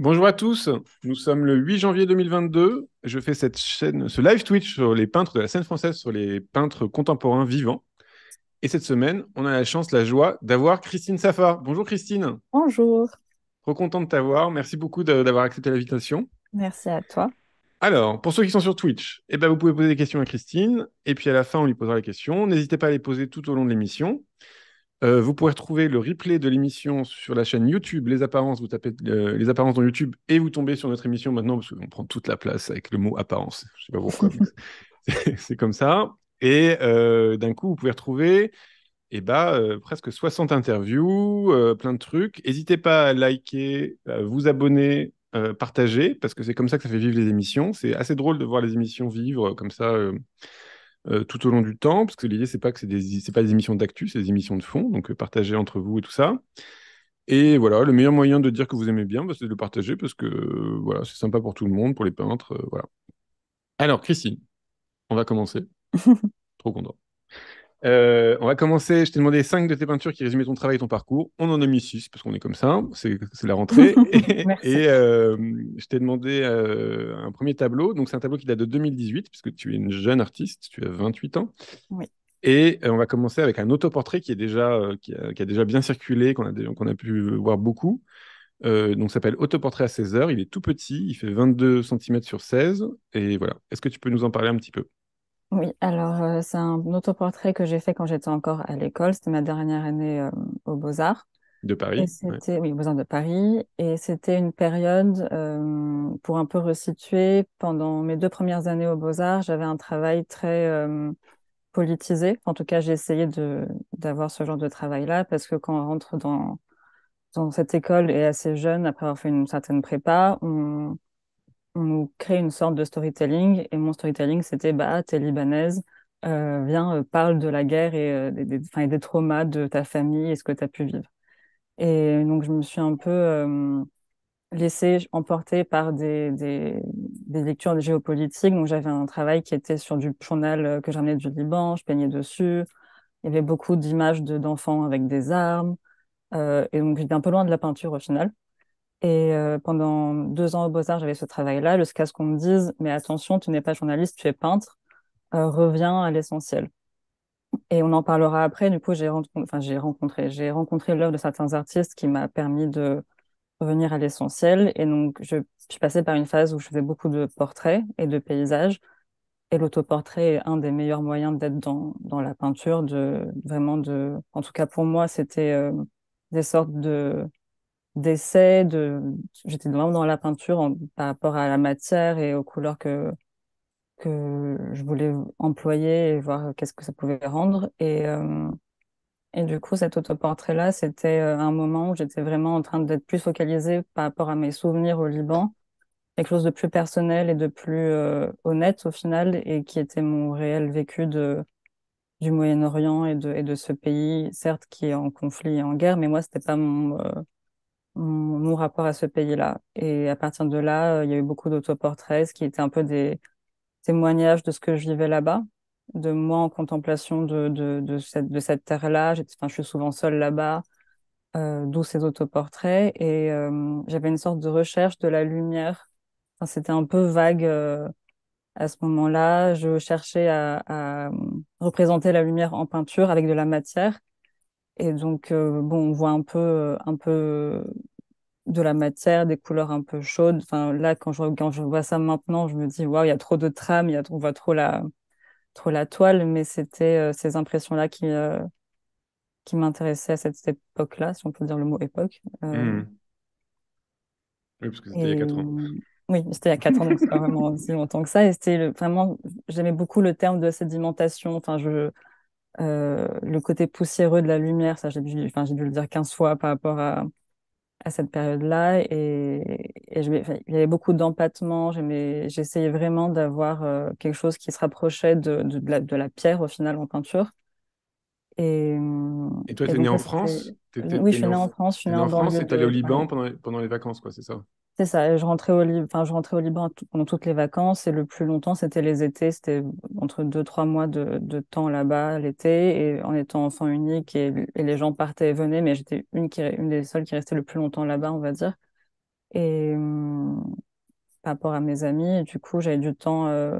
Bonjour à tous, nous sommes le 8 janvier 2022. Je fais cette chaîne, ce live Twitch sur les peintres de la scène française, sur les peintres contemporains vivants. Et cette semaine, on a la chance, la joie d'avoir Christine Safar. Bonjour Christine. Bonjour. Trop de t'avoir. Merci beaucoup d'avoir accepté l'invitation. Merci à toi. Alors, pour ceux qui sont sur Twitch, eh ben vous pouvez poser des questions à Christine. Et puis à la fin, on lui posera les questions. N'hésitez pas à les poser tout au long de l'émission. Euh, vous pourrez retrouver le replay de l'émission sur la chaîne YouTube Les Apparences. Vous tapez euh, Les Apparences dans YouTube et vous tombez sur notre émission maintenant parce qu'on prend toute la place avec le mot apparence. Je sais pas pourquoi. c'est comme ça. Et euh, d'un coup, vous pouvez retrouver eh ben, presque 60 interviews, plein de trucs. N'hésitez pas à liker, vous abonner, partager parce que c'est comme ça que ça fait vivre les émissions. C'est assez drôle de voir les émissions vivre comme ça euh, tout au long du temps, parce que l'idée, c'est pas que c'est des, pas des émissions d'actu, c'est des émissions de fond, donc euh, partager entre vous et tout ça. Et voilà, le meilleur moyen de dire que vous aimez bien, bah, c'est de le partager, parce que euh, voilà, c'est sympa pour tout le monde, pour les peintres, voilà. Alors, Christine, on va commencer. Trop content. Euh, on va commencer. Je t'ai demandé cinq de tes peintures qui résumaient ton travail et ton parcours. On en a mis six parce qu'on est comme ça. C'est la rentrée. et, euh, je t'ai demandé euh, un premier tableau. Donc, c'est un tableau qui date de 2018 puisque tu es une jeune artiste. Tu as 28 ans. Et on va commencer avec un autoportrait qui, est déjà, qui a, déjà bien circulé, qu'on a, a, pu voir beaucoup. donc, s'appelle Autoportrait à 16 heures. Il est tout petit. Il fait 22 cm sur 16. Et voilà. Est-ce que tu peux nous en parler un petit peu oui, alors euh, c'est un autoportrait que j'ai fait quand j'étais encore à l'école. C'était ma dernière année au euh, aux Beaux-Arts. De Paris. Oui, Beaux-Arts de Paris. Et c'était une période, euh, pour un peu resituer, pendant mes deux premières années aux Beaux-Arts, j'avais un travail très politisé. En tout cas, j'ai essayé d'avoir ce genre de travail-là parce que quand on rentre dans, dans cette école et assez jeune, après avoir fait une certaine prépa, on on nous crée une sorte de storytelling. Et mon storytelling, c'était bah, t'es libanaise, euh, viens, euh, parle de la guerre euh, et, des, traumas de ta famille et ce que tu as pu vivre. Et donc, je me suis un peu laissée emporter par des, des, lectures de géopolitiques. Donc, j'avais un travail qui était sur du journal que j'amenais du Liban, je peignais dessus. Il y avait beaucoup d'images d'enfants avec des armes. et donc, j'étais un peu loin de la peinture au final. Et euh, pendant deux ans au Beaux-Arts, j'avais ce travail-là, jusqu'à ce qu'on me dise Mais attention, tu n'es pas journaliste, tu es peintre, euh, reviens à l'essentiel. Et on en parlera après. Du coup, j'ai rencontré, j'ai rencontré, rencontré l'œuvre de certains artistes qui m'a permis de revenir à l'essentiel. Et donc, je, suis passée par une phase où je faisais beaucoup de portraits et de paysages. Et l'autoportrait est un des meilleurs moyens d'être dans, dans la peinture, de vraiment de, en tout cas pour moi, c'était euh, des sortes de d'essais. De... J'étais vraiment dans la peinture par rapport à la matière et aux couleurs que, que je voulais employer et voir qu'est-ce que ça pouvait rendre. Et, euh, et du coup, cet autoportrait-là, c'était euh, un moment où j'étais vraiment en train d'être plus focalisée par rapport à mes souvenirs au Liban quelque chose de plus personnel et de plus euh, honnête au final et qui était mon réel vécu de du Moyen-Orient et de, et de ce pays certes qui est en conflit et en guerre mais moi c'était pas mon mon rapport à ce pays-là. Et à partir de là, euh, il y a eu beaucoup d'autoportraits, qui étaient un peu des témoignages de ce que je vivais là-bas, de moi en contemplation de, de, cette, de cette terre-là. Enfin, je suis souvent seule là-bas, euh, d'où ces autoportraits. Et euh, j'avais une sorte de recherche de la lumière. Enfin, C'était un peu vague à ce moment-là. Je cherchais à, à hum, représenter la lumière en peinture avec de la matière. Et donc, euh, bon, on voit un peu, un peu de la matière, des couleurs un peu chaudes. Enfin, là, quand je, quand je vois ça maintenant, je me dis, waouh, il y a trop de trames, on voit trop la, trop la toile. Mais c'était euh, ces impressions-là qui, euh, qui m'intéressaient à cette époque-là, si on peut dire le mot époque. Mmh. Oui, parce que c'était il y a 4 ans. Oui, c'était il y a 4 ans, donc c'est pas vraiment si longtemps que ça. Et c'était vraiment, j'aimais beaucoup le terme de sédimentation. Enfin, je, euh, le côté poussiéreux de la lumière, ça j'ai dû, enfin, j'ai dû le dire 15 fois par rapport à, cette période-là. Et, il y avait beaucoup d'empattement. j'essayais vraiment d'avoir euh, quelque chose qui se rapprochait de, la, pierre au final en peinture. Et, toi, tu es né en France euh, Oui, je suis né en France. Je suis né en France et tu allé au Liban pendant les, pendant les vacances, quoi, c'est ça C'est ça. Je rentrais au, enfin, je rentrais au Liban pendant toutes les vacances et le plus longtemps, c'était les étés. C'était entre deux, trois mois de, de temps là-bas l'été. Et en étant enfant unique et, et, les gens partaient et venaient, mais j'étais une, qui, une des seules qui restait le plus longtemps là-bas, on va dire. Et hum, par rapport à mes amis, du coup, j'avais du temps. Euh,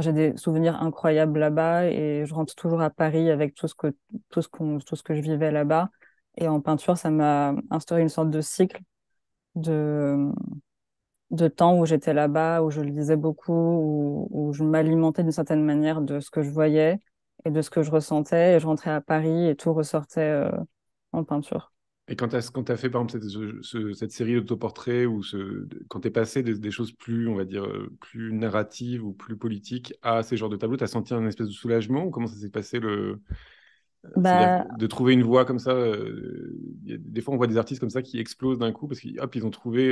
j'ai des souvenirs incroyables là-bas et je rentre toujours à Paris avec tout ce que, tout ce tout ce que je vivais là-bas. Et en peinture, ça m'a instauré une sorte de cycle de, de temps où j'étais là-bas, où je lisais beaucoup, où, je m'alimentais d'une certaine manière de ce que je voyais et de ce que je ressentais. Et je rentrais à Paris et tout ressortait euh, en peinture. Et quand tu as, fait, par exemple, cette, série d'autoportraits, ou ce, quand tu es passé des choses plus, on va dire, euh, plus narratives ou plus politiques à ces genres de tableaux, tu as senti un espèce de soulagement Comment ça s'est passé le... Euh, bah de trouver une voie comme ça. Euh, des fois, on voit des artistes comme ça qui explosent d'un coup parce qu'ils ils ont, trouvé,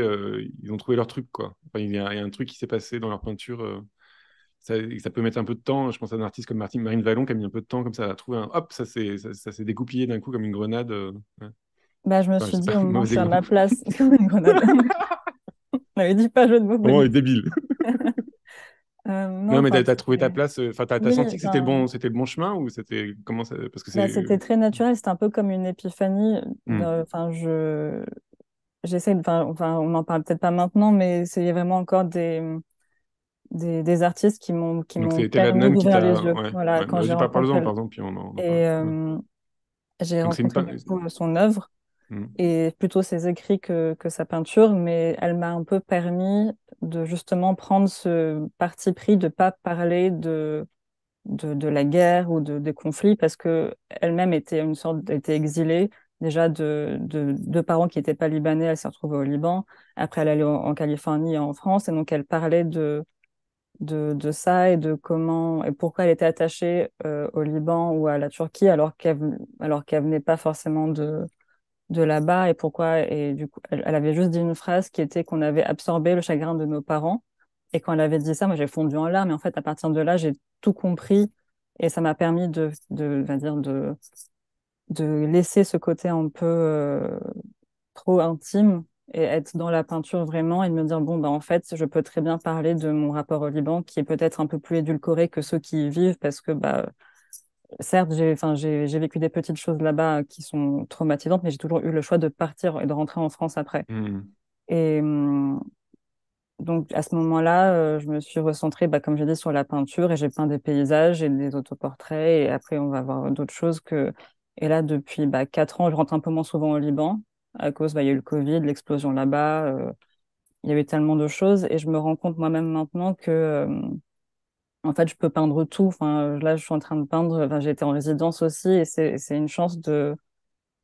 ils ont trouvé leur truc. Quoi. il, y a, un truc qui s'est passé dans leur peinture. ça, peut mettre un peu de temps. Je pense à un artiste comme Marine Vallon qui a mis un peu de temps comme ça à trouver un. Hop, ça s'est découpillé d'un coup comme une grenade. Bah, je me enfin, suis dit, au moment où je suis à ma place, on n'avait dit pas jeune de mots. Bon, oh, est débile. Euh, non, non, mais t'as as trouvé ta place. Euh, enfin, t'as oui, senti que c'était le bon, c'était le bon chemin ou c'était comment ça... Parce que bah, c'était bah, très naturel. C'était un peu comme une épiphanie. Mm. Enfin, je j'essaie. enfin Enfin, on en parle peut-être pas maintenant, mais c'est vraiment encore des des, des artistes qui m'ont qui m'ont permis d'ouvrir les yeux. Ouais. Voilà, ouais. quand j'ai rencontré. Pas par exemple, par exemple, puis on en... Et euh, j'ai rencontré pas... son œuvre Mm. et plutôt ses écrits que, que sa peinture, mais elle m'a un peu permis de justement prendre ce parti pris de pas parler de, de, la guerre ou de, des conflits parce que elle-même était une sorte était exilée déjà de, parents qui n'étaient pas libanais, elle s'est retrouvée au Liban. Après, elle allait en, en Californie et en France et donc elle parlait de, de, ça et de comment et pourquoi elle était attachée euh, au Liban ou à la Turquie alors qu'elle alors qu'elle venait pas forcément de de là-bas et pourquoi. Et du coup, elle, avait juste dit une phrase qui était qu'on avait absorbé le chagrin de nos parents. Et quand elle avait dit ça, moi, j'ai fondu en larmes. Et en fait, à partir de là, j'ai tout compris et ça m'a permis de, de, dire de, de laisser ce côté un peu euh, trop intime et être dans la peinture vraiment et de me dire bon bah en fait je peux très bien parler de mon rapport au Liban qui est peut-être un peu plus édulcoré que ceux qui y vivent parce que bah certes, j'ai, enfin, j'ai, j'ai vécu des petites choses là-bas qui sont traumatisantes, mais j'ai toujours eu le choix de partir et de rentrer en France après. Mmh. Et mmh, donc, à ce moment-là, euh, je me suis recentrée, bah, comme j'ai dit, sur la peinture et j'ai peint des paysages et des autoportraits. Et après, on va voir d'autres choses que. Et là, depuis bah, 4 ans, je rentre un peu moins souvent au Liban à cause, bah, il y a eu le Covid, l'explosion là-bas. Euh, il y avait tellement de choses et je me rends compte moi-même maintenant que. Euh, en fait, je peux peindre tout. Enfin, là, je suis en train de peindre. Enfin, j'étais en résidence aussi, et c'est une chance de,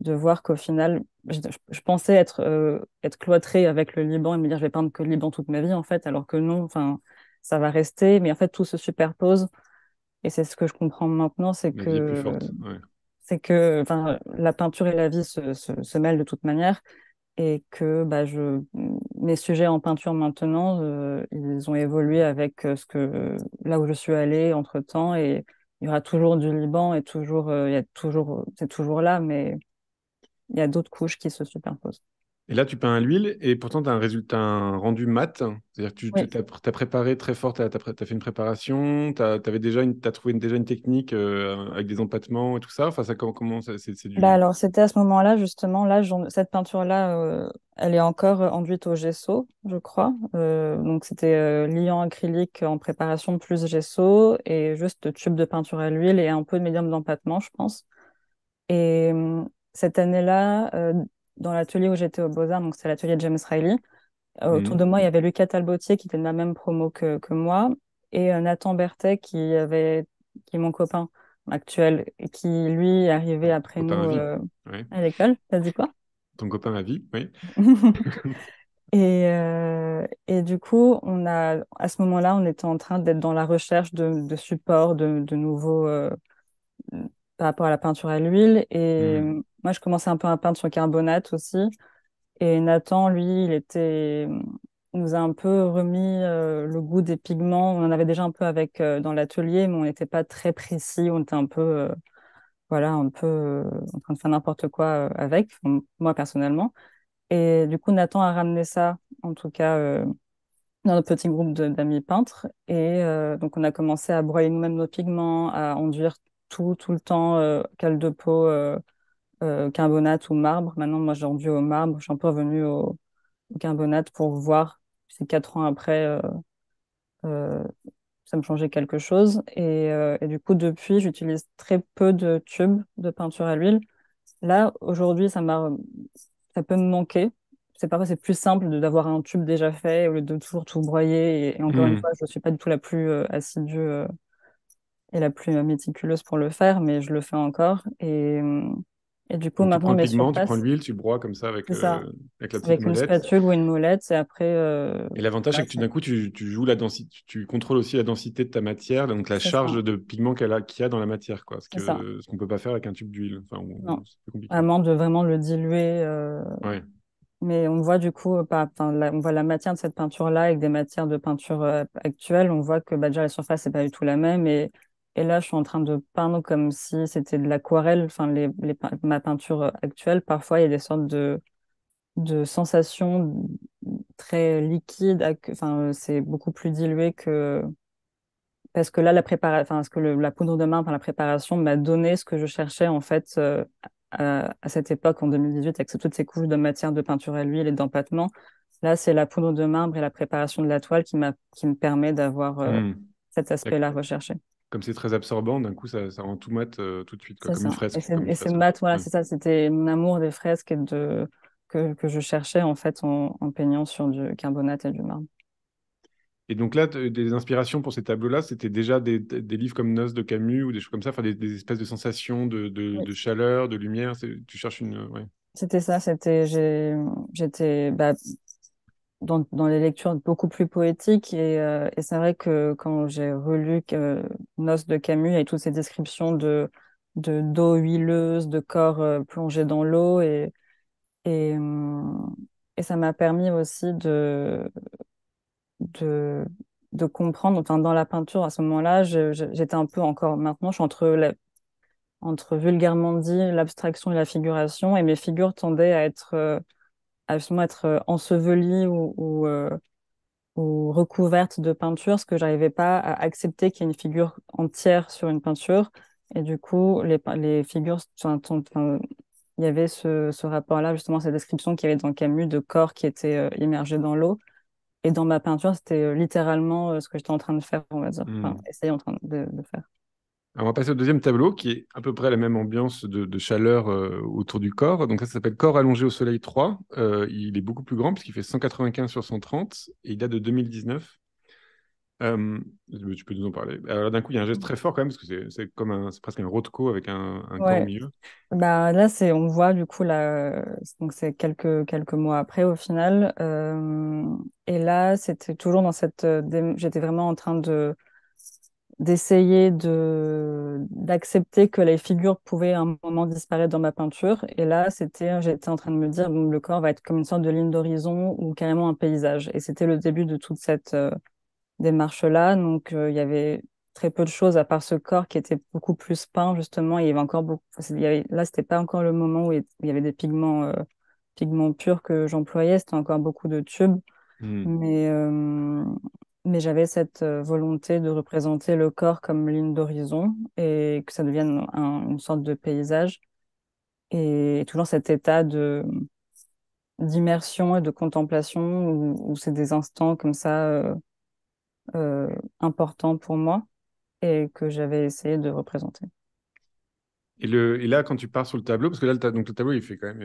voir qu'au final, je, pensais être, euh, être cloîtrée avec le Liban et me dire je vais peindre que le Liban toute ma vie, en fait, alors que non, enfin, ça va rester. Mais en fait, tout se superpose. Et c'est ce que je comprends maintenant, c'est que. C'est que la peinture et la vie se, se mêlent de toute manière et que bah, je, mes sujets en peinture maintenant, euh, ils ont évolué avec euh, ce que là où je suis allée entre temps et il y aura toujours du Liban et toujours, euh, il y a toujours, c'est toujours là, mais il y a d'autres couches qui se superposent. Et là, tu peins à l'huile et pourtant, tu as un résultat, rendu mat. C'est-à-dire que tu as, préparé très fort, tu as, fait une préparation, tu as, déjà une, as trouvé déjà une technique euh, avec des empattements et tout ça. Enfin, ça, comment, ça c'est du... bah Alors, c'était à ce moment-là, justement, là, cette peinture-là, euh, elle est encore euh, enduite au gesso, je crois. donc, c'était liant acrylique en préparation plus gesso et juste tube de peinture à l'huile et un peu de médium d'empattement, je pense. Et hum, cette année-là, dans l'atelier où j'étais au Beaux-Arts, donc c'est l'atelier de James Riley. Euh, autour de moi, il y mhm. avait Lucas Talbotier qui était de la même promo que, moi et euh, Nathan Berthet qui, avait, qui est mon copain actuel qui, lui, est arrivé après nous à, euh, l'école. T'as dit quoi Ton copain à vie, oui. Et, et, du coup, on a, à ce moment-là, on était en train d'être dans la recherche de, de supports, de, nouveaux par rapport à la peinture à l'huile. Et, mhm. Moi, je commençais un peu à peindre sur carbonate aussi. Et Nathan, lui, il était nous a un peu remis euh, le goût des pigments. On en avait déjà un peu avec euh, dans l'atelier, mais on n'était pas très précis. On était un peu, euh, voilà, un peu en train de faire n'importe quoi avec, moi personnellement. Et du coup, Nathan a ramené ça, en tout cas, dans notre petit groupe d'amis peintres. Et donc, on a commencé à broyer nous-mêmes nos pigments, à enduire tout, tout le temps, cale de peau euh, carbonate ou marbre. Maintenant, moi, j'ai rendu au marbre. Je suis un peu revenue au, carbonate pour voir c'est quatre ans après, euh, euh, ça me changeait quelque chose. Et, du coup, depuis, j'utilise très peu de tubes de peinture à l'huile. Là, aujourd'hui, ça, ça peut me manquer. C'est parfois c'est plus simple d'avoir un tube déjà fait au lieu de toujours tout broyer. Et, encore une mmh. fois, je ne suis pas du tout la plus assidue et la plus méticuleuse pour le faire, mais je le fais encore. Et, hum, et du coup, maintenant, bah, pigment, tu prends l'huile, tu broies comme ça avec, euh, avec la petite avec une spatule ou une molette, et après. Euh, et l'avantage, c'est que d'un coup, tu, tu, joues la densité, tu contrôles aussi la densité de ta matière, donc la charge de pigment qu'il y, qui a dans la matière, quoi. Ce qu'on ne peut pas faire avec un tube d'huile. Enfin, c'est de vraiment le diluer. Euh, mais on voit du coup, on voit la matière de cette peinture-là avec des matières de peinture actuelles, on voit que bah, déjà la surface n'est pas du tout la même et et là, je suis en train de peindre comme si c'était de l'aquarelle. Enfin, ma peinture euh, actuelle, parfois, il y a des sortes de, sensations très liquides. Enfin, euh, c'est beaucoup plus dilué que. Parce que là, la préparation, parce que la poudre de main la préparation m'a donné ce que je cherchais, en fait, euh, à, cette époque, en 2018, avec toutes ces couches de matière de peinture à l'huile et d'empattement Là, c'est la poudre de marbre et la préparation de la toile qui, qui me permet d'avoir hmm. cet aspect-là recherché comme c'est très absorbant, d'un coup, ça, ça, rend tout mat euh, tout de suite, comme une fresque. Et c'est mat, voilà, c'est ça, c'était mon amour des fresques et de, que, je cherchais en fait en, peignant sur du carbonate et du marbre. Et donc là, des inspirations pour ces tableaux-là, c'était déjà des, livres comme Noces de Camus ou des choses comme ça, enfin des, espèces de sensations de, chaleur, de lumière. Tu cherches une. Ouais. C'était ça, c'était j'étais bah, dans, dans, les lectures beaucoup plus poétiques. Et, euh, et c'est vrai que quand j'ai relu euh, Nos de Camus, et toutes ces descriptions de de d'eau huileuse, de corps euh, plongés dans l'eau, et, hum, et, ça m'a permis aussi de, de, de comprendre, enfin dans la peinture à ce moment-là, j'étais un peu encore, maintenant je suis entre entre vulgairement dit l'abstraction et la figuration, et mes figures tendaient à être à justement être euh, ensevelie euh, ou, recouverte de peinture, ce que j'arrivais pas à accepter qu'il y ait une figure entière sur une peinture. Et du coup, les, figures, il y avait ce, rapport-là, justement, cette description qu'il y avait dans Camus de corps qui était euh, immergé dans l'eau. Et dans ma peinture, c'était euh, littéralement ce que j'étais en train de faire, on va dire, enfin, hmm. essayer en train de faire. Alors on va passer au deuxième tableau qui est à peu près la même ambiance de, chaleur euh, autour du corps. Donc ça, s'appelle Corps allongé au soleil 3. Euh, il est beaucoup plus grand puisqu'il fait 195 sur 130 et il date de 2019. Euh, tu peux nous en parler. Alors d'un coup, il y a un geste très fort quand même parce que c'est comme un, presque un rotco avec un, corps au milieu. Bah, là, c'est on voit du coup là, donc c'est quelques quelques mois après au final. et là, c'était toujours dans cette, j'étais vraiment en train de d'essayer de d'accepter que les figures pouvaient à un moment disparaître dans ma peinture. Et là, c'était, j'étais en train de me dire, bon, le corps va être comme une sorte de ligne d'horizon ou carrément un paysage. Et c'était le début de toute cette euh, démarche-là. Donc, euh, il y avait très peu de choses à part ce corps qui était beaucoup plus peint justement. Il y avait encore beaucoup. là, c'était pas encore le moment où il y avait des pigments euh, pigments purs que j'employais. C'était encore beaucoup de tubes. Hmm. Mais mais j'avais cette euh, volonté de représenter le corps comme ligne d'horizon et que ça devienne une sorte de paysage. Et toujours cet état de d'immersion et de contemplation où, c'est des instants comme ça euh, euh, importants pour moi et que j'avais essayé de représenter. Et, le, et là, quand tu pars sur le tableau, parce que là, le, donc, le tableau, il fait quand même.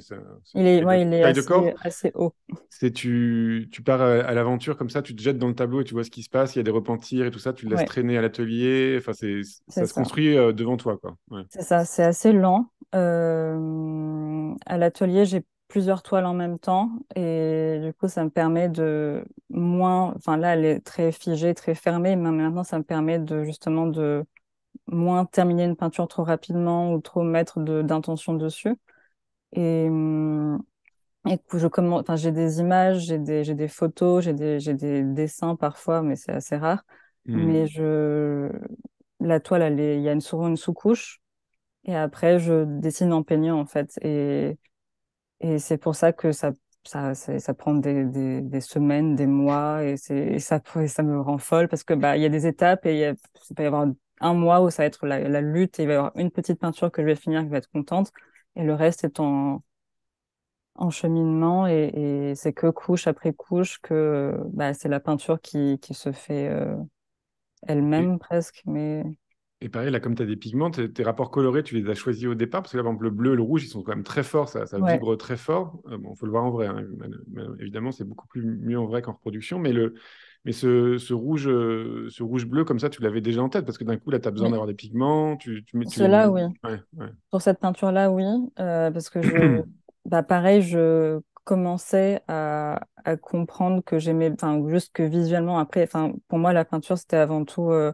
il est, assez, haut. tu, tu pars euh, à, l'aventure comme ça, tu te jettes dans le tableau et tu vois ce qui se passe, il y a des repentirs et tout ça, tu le laisses traîner à l'atelier. Enfin, ça, se construit euh, devant toi. Quoi. C'est ça, c'est assez lent. Euh, à l'atelier, j'ai plusieurs toiles en même temps et du coup ça me permet de moins enfin là elle est très figée très fermée mais maintenant ça me permet de justement de moins terminer une peinture trop rapidement ou trop mettre d'intention dessus. Et, hum, et je commence, j'ai des images, j'ai des, des, photos, j'ai des, des, dessins parfois, mais c'est assez rare. Mmh. Mais je, la toile, il y a une, souvent une sous-couche. Et après, je dessine en peignant, en fait. Et, et c'est pour ça que ça, ça, prend des, des, semaines, des mois. Et, c'est ça, ça me rend folle parce que bah, il y a des étapes et il, il peut y avoir un mois où ça va être la, lutte, et il va y avoir une petite peinture que je vais finir qui va être contente, et le reste est en, en cheminement, et, c'est que couche après couche que bah, c'est la peinture qui, qui se fait euh, elle-même presque. Mais... Et pareil, là, comme tu as des pigments, tes, rapports colorés, tu les as choisis au départ, parce que là, par exemple, le bleu et le rouge, ils sont quand même très forts, ça, vibre très fort. Euh, bon, faut le voir en vrai, hein, évidemment, c'est beaucoup plus mieux en vrai qu'en reproduction, mais le, mais ce, rouge, euh, ce rouge bleu, comme ça, tu l'avais déjà en tête parce que d'un coup, là, tu as besoin d'avoir des pigments. Tu, tu, tu... Cela, oui. Ouais, Pour cette peinture-là, oui. Euh, parce que, je... bah, pareil, je commençais à, comprendre que j'aimais, enfin, juste que visuellement, après, enfin, pour moi, la peinture, c'était avant tout euh,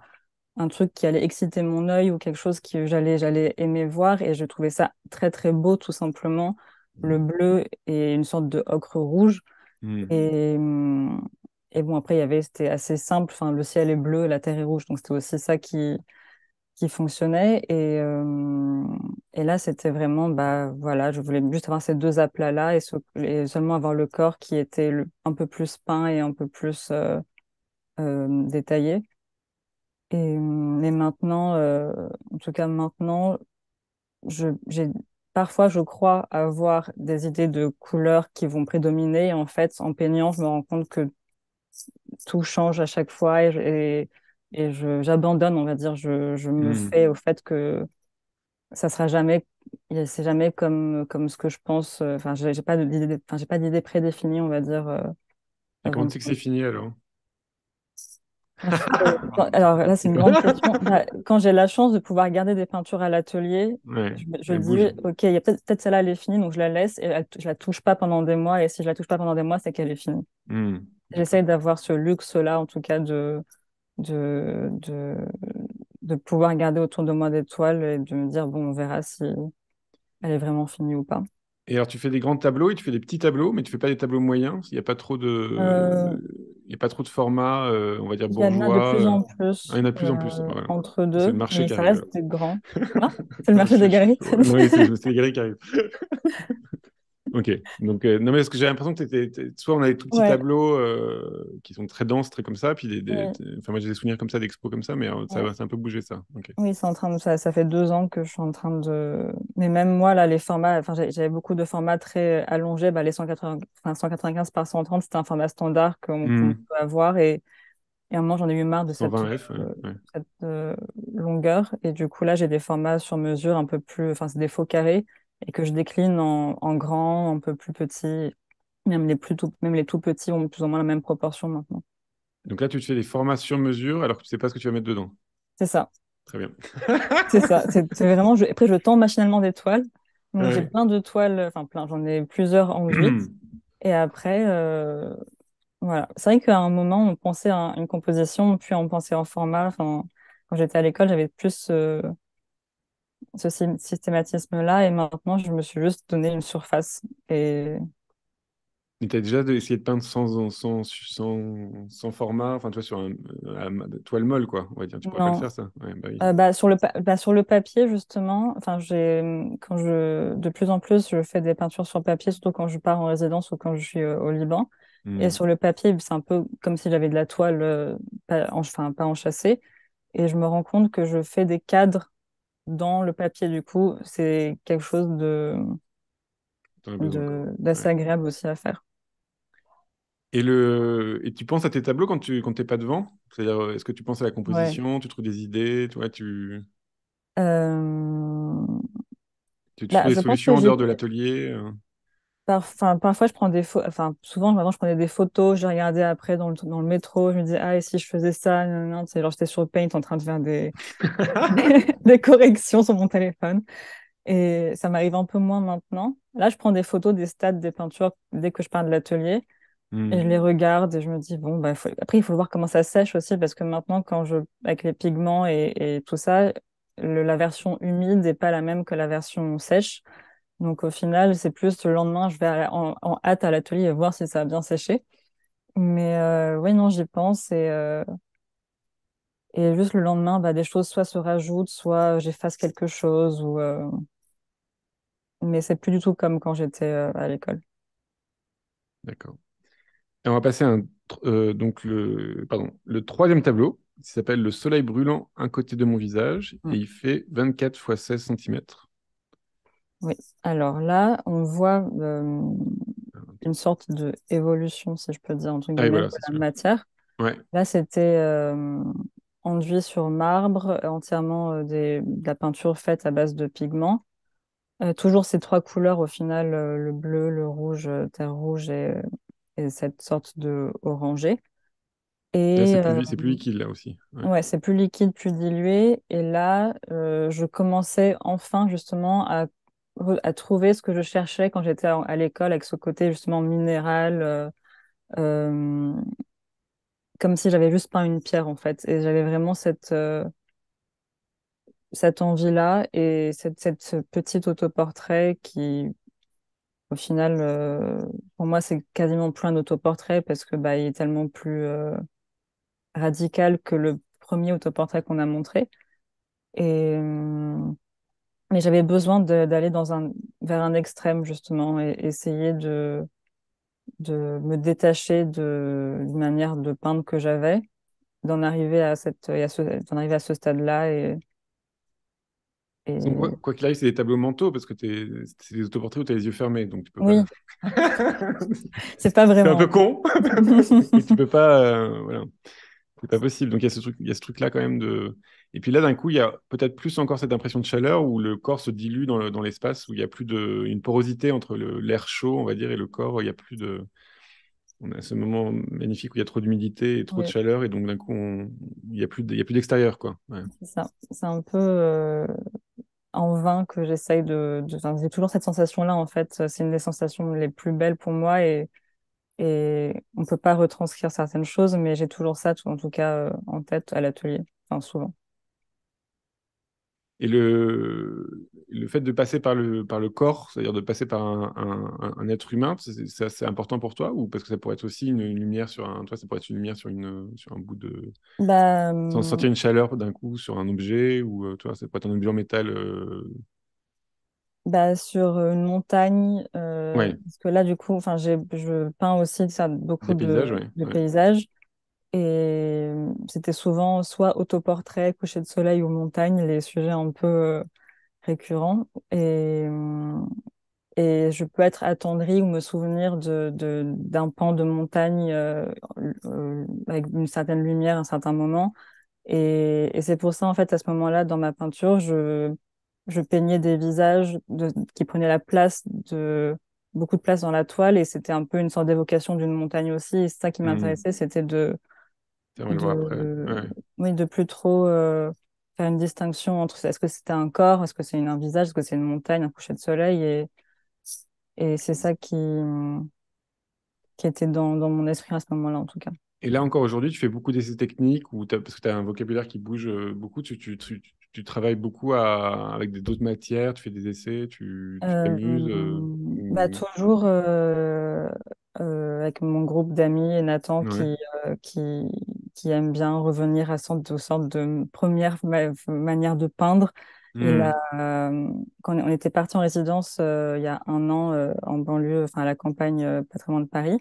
un truc qui allait exciter mon œil ou quelque chose que j'allais, j'allais aimer voir. Et je trouvais ça très, très beau, tout simplement. Le mmh. bleu et une sorte de ocre rouge. Mmh. Et, mmh, et bon, après, il y avait, c'était assez simple. Enfin, le ciel est bleu, la terre est rouge. Donc, c'était aussi ça qui, qui fonctionnait. Et, euh, et là, c'était vraiment, bah, voilà, je voulais juste avoir ces deux aplats-là et, seulement avoir le corps qui était un peu plus peint et un peu plus euh, euh, détaillé. Et, maintenant, en tout cas, maintenant, j'ai parfois, je crois avoir des idées de couleurs qui vont prédominer. En fait, en peignant, je me rends compte que tout change à chaque fois et, et, j'abandonne, on va dire. Je, je me hmm. fais au fait que ça sera jamais, c'est jamais comme, comme ce que je pense. Euh, enfin, j'ai pas d'idée, enfin, j'ai pas d'idée prédéfinie, on va dire. et euh, ah, comment tu sais que c'est fini alors alors là, c'est une grande question. Bah, quand j'ai la chance de pouvoir garder des peintures à l'atelier, je, dis, OK, il y a peut-être peut celle-là, elle est finie, donc je la laisse et je la touche pas pendant des mois. Et si je la touche pas pendant des mois, c'est qu'elle est finie. Hmm. J'essaie d'avoir ce luxe-là, en tout cas, de, de, de, pouvoir garder autour de moi des toiles et de me dire, bon, on verra si elle est vraiment finie ou pas. Et alors, tu fais des grands tableaux et tu fais des petits tableaux, mais tu fais pas des tableaux moyens. Il n'y a pas trop de, euh, il a pas trop de formats, euh, on va dire bourgeois. Euh, ah, il y en a de plus en plus. il y en a de plus en plus. Entre deux. le marché ça reste grand. Hein? c'est le marché des galeries. oui, c'est les marché qui arrivent. Ok. Donc, euh, non, mais parce que j'ai l'impression que étais. soit on a des tout petits tableaux euh, qui sont très denses, très comme ça, puis des, enfin, moi j'ai des souvenirs comme ça, d'expos comme ça, mais euh, ça va un peu bouger ça. Oui, c'est en train de, ça, fait deux ans que je suis en train de. Mais même moi, là, les formats, enfin, j'avais beaucoup de formats très allongés. Bah, les 195 par 130, c'était un format standard qu'on hmm. peut avoir. Et, et à un moment, j'en ai eu marre de cette, cette longueur. Et du coup, là, j'ai des formats sur mesure un peu plus. Enfin, c'est des faux carrés et que je décline en, grand, un peu plus petit. Même les, plus tout, même les tout petits ont plus ou moins la même proportion maintenant. Donc là, tu te fais des formations mesure alors que tu ne sais pas ce que tu vas mettre dedans. C'est ça. Très bien. c'est ça. C'est vraiment. Après, je tends machinalement des toiles. Ah j'ai plein de toiles, enfin plein, j'en ai plusieurs en 8. et après, euh, voilà. C'est vrai qu'à un moment, on pensait à une composition, puis on pensait en format. quand j'étais à l'école, j'avais plus euh, ce systématisme-là. Et maintenant, je me suis juste donné une surface. Et tu as déjà essayé de peindre sans, sans, sans, sans format, enfin, tu vois, sur un, euh, toile molle, quoi, on va dire. Tu pourrais pas le faire, ça bah euh, bah, sur, le bah, sur le papier, justement, enfin, quand je, de plus en plus, je fais des peintures sur papier, surtout quand je pars en résidence ou quand je suis euh, au Liban. Et hmm. sur le papier, c'est un peu comme si j'avais de la toile, pas, en, enfin, pas enchâssée. Et je me rends compte que je fais des cadres dans le papier, du coup, c'est quelque chose de d'assez agréable aussi à faire. Et, le... et tu penses à tes tableaux quand tu quand pas devant C'est-à-dire, est-ce que tu penses à la composition Tu trouves des idées Tu vois, tu... Euh, tu, bah, trouves des solutions en dehors de l'atelier euh? parfois, je prends des photos. Enfin, souvent, maintenant, je prenais des photos. Je regardais après dans le, dans le métro. Je me disais, ah, et si je faisais ça Non, non, genre, j'étais sur Paint en train de faire des, des corrections sur mon téléphone. Et ça m'arrive un peu moins maintenant. Là, je prends des photos des stades, des peintures dès que je pars de l'atelier. Et je les mmh. regarde et je me dis, bon, bah, après, il faut voir comment ça sèche aussi parce que maintenant, quand je, avec les pigments et, et tout ça, le... la version humide n'est pas la même que la version sèche. Donc au final, c'est plus le lendemain, je vais en, hâte à l'atelier et voir si ça a bien séché. Mais euh, oui, non, j'y pense. Euh, et, juste le lendemain, bah, des choses soit se rajoutent, soit j'efface quelque chose. Ou, euh... Mais c'est plus du tout comme quand j'étais euh, à l'école. D'accord. Et on va passer à donc le, pardon, le troisième tableau. qui s'appelle Le soleil brûlant un côté de mon visage et mmh. il fait 24 x 16 cm. Oui, alors là, on voit une sorte d'évolution, si je peux dire, en ah guillemets, de la matière. Là, c'était enduit sur marbre, entièrement de la peinture faite à base de pigments. Euh, toujours ces trois couleurs, au final, le bleu, le rouge, terre rouge et, cette sorte de orangé. Et c'est plus, liquide là aussi. Ouais, c'est plus liquide, plus dilué. Et là, je commençais enfin justement à à trouver ce que je cherchais quand j'étais à, l'école avec ce côté justement minéral. Euh, euh, comme si j'avais juste peint une pierre en fait. Et j'avais vraiment cette, euh, cette envie-là et cette, cette petite autoportrait qui, au final, pour moi, c'est quasiment plus un autoportrait parce que bah, il est tellement plus radical que le premier autoportrait qu'on a montré. Et, mais j'avais besoin d'aller dans un, vers un extrême, justement, et essayer de, de me détacher d'une manière de peindre que j'avais, d'en arriver à, cette, ce, arriver à ce stade-là. Et, quoi, qu'il arrive, c'est des tableaux mentaux, parce que es, c'est des autoportraits où tu as les yeux fermés. Donc tu peux oui. Pas... c'est pas vraiment. C'est un peu con. tu peux pas. Euh, voilà. C'est pas possible. Donc il y a ce truc-là quand même de et puis là, d'un coup, il y a peut-être plus encore cette impression de chaleur où le corps se dilue dans l'espace, où il y a plus de, une porosité entre l'air chaud, on va dire, et le corps. Il y a plus de. On a ce moment magnifique où il y a trop d'humidité et trop de chaleur, et donc d'un coup, il n'y a plus d'extérieur. quoi. C'est un peu euh, en vain que j'essaye de. J'ai toujours cette sensation-là, en fait. C'est une des sensations les plus belles pour moi, et et on peut pas retranscrire certaines choses, mais j'ai toujours ça, en tout cas, euh, en tête à l'atelier, enfin souvent. Et le, le fait de passer par le, par le corps, c'est-à-dire de passer par un, un, être humain, c'est important pour toi Ou parce que ça pourrait être aussi une, lumière sur un... Toi, ça pourrait être une lumière sur, une, sur un bout de... Bah, Sans hmm. sentir une chaleur d'un coup sur un objet Ou euh, toi, ça pourrait être un objet en métal euh. bah, Sur une montagne. Euh, parce que là, du coup, je peins aussi ça, beaucoup de de paysages. Et euh, c'était souvent soit autoportrait, coucher de soleil ou montagne, les sujets un peu euh, récurrents. Et, euh, et je peux être attendrie ou me souvenir d'un de, d'un pan de montagne avec une certaine lumière à un certain moment. Et, et c'est pour ça, en fait, à ce moment-là, dans ma peinture, je, je peignais des visages qui prenaient la place de beaucoup de place dans la toile. Et c'était un peu une sorte d'évocation d'une montagne aussi. Et c'est ça qui mmh. m'intéressait, c'était de, de, après. Oui, de plus trop euh, faire une distinction entre est-ce que c'était un corps, est-ce que c'est un visage, est-ce que c'est une montagne, un coucher de soleil. Et, et c'est ça qui, qui était dans, dans mon esprit à ce moment-là, en tout cas. Et là encore aujourd'hui, tu fais beaucoup d'essais techniques ou parce que tu as un vocabulaire qui bouge euh, beaucoup, tu, tu, tu, travailles beaucoup à, avec d'autres matières, tu fais des essais, tu t'amuses euh, bah, Toujours avec mon groupe d'amis et Nathan qui, qui, qui aime bien revenir à sorte, aux sortes de première manière de peindre. Hmm. Euh, quand on était parti en résidence euh, il y a un an euh, en banlieue, enfin à la campagne patrimoine de Paris,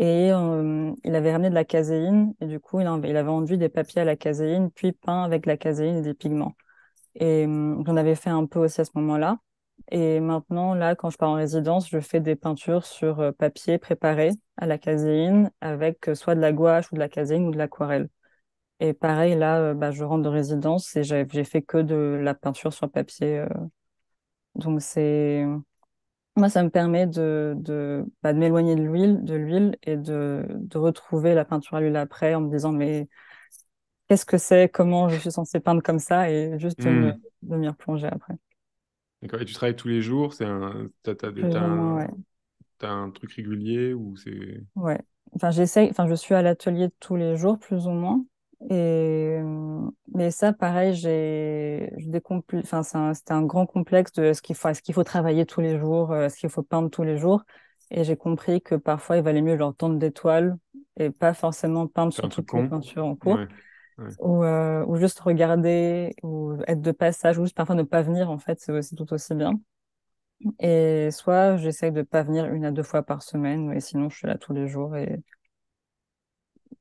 et il avait ramené de la caséine, et du coup, il, avait enduit des papiers à la caséine, puis peint avec la caséine et des pigments. Et j'en avais fait un peu aussi à ce moment-là. Et maintenant, là, quand je pars en résidence, je fais des peintures sur euh, papier préparé à la caséine avec euh, soit de la gouache ou de la caséine ou de l'aquarelle. Et pareil, là, euh, bah, je rentre de résidence et j'ai fait que de la peinture sur papier. Donc, c'est. Moi, ça me permet de, de, bah, m'éloigner de l'huile, de l'huile et de, retrouver la peinture à l'huile après en me disant, mais qu'est-ce que c'est, comment je suis censée peindre comme ça et juste de hmm. m'y replonger après. D'accord. Et tu travailles tous les jours C'est un... T'as, un... truc régulier ou c'est Ouais. Enfin, j'essaye. Enfin, je suis à l'atelier tous les jours, plus ou moins. Et mais ça, pareil, j'ai, je Enfin, c'est un... c'était un grand complexe de ce qu'il faut, ce qu'il faut travailler tous les jours, euh, ce qu'il faut peindre tous les jours. Et j'ai compris que parfois, il valait mieux leur tendre des toiles et pas forcément peindre sur toutes les peintures en cours ou, euh, ou, juste regarder, ou être de passage, ou juste parfois ne pas venir, en fait, c'est tout aussi bien. Et soit j'essaye de ne pas venir une à deux fois par semaine, et sinon je suis là tous les jours. Et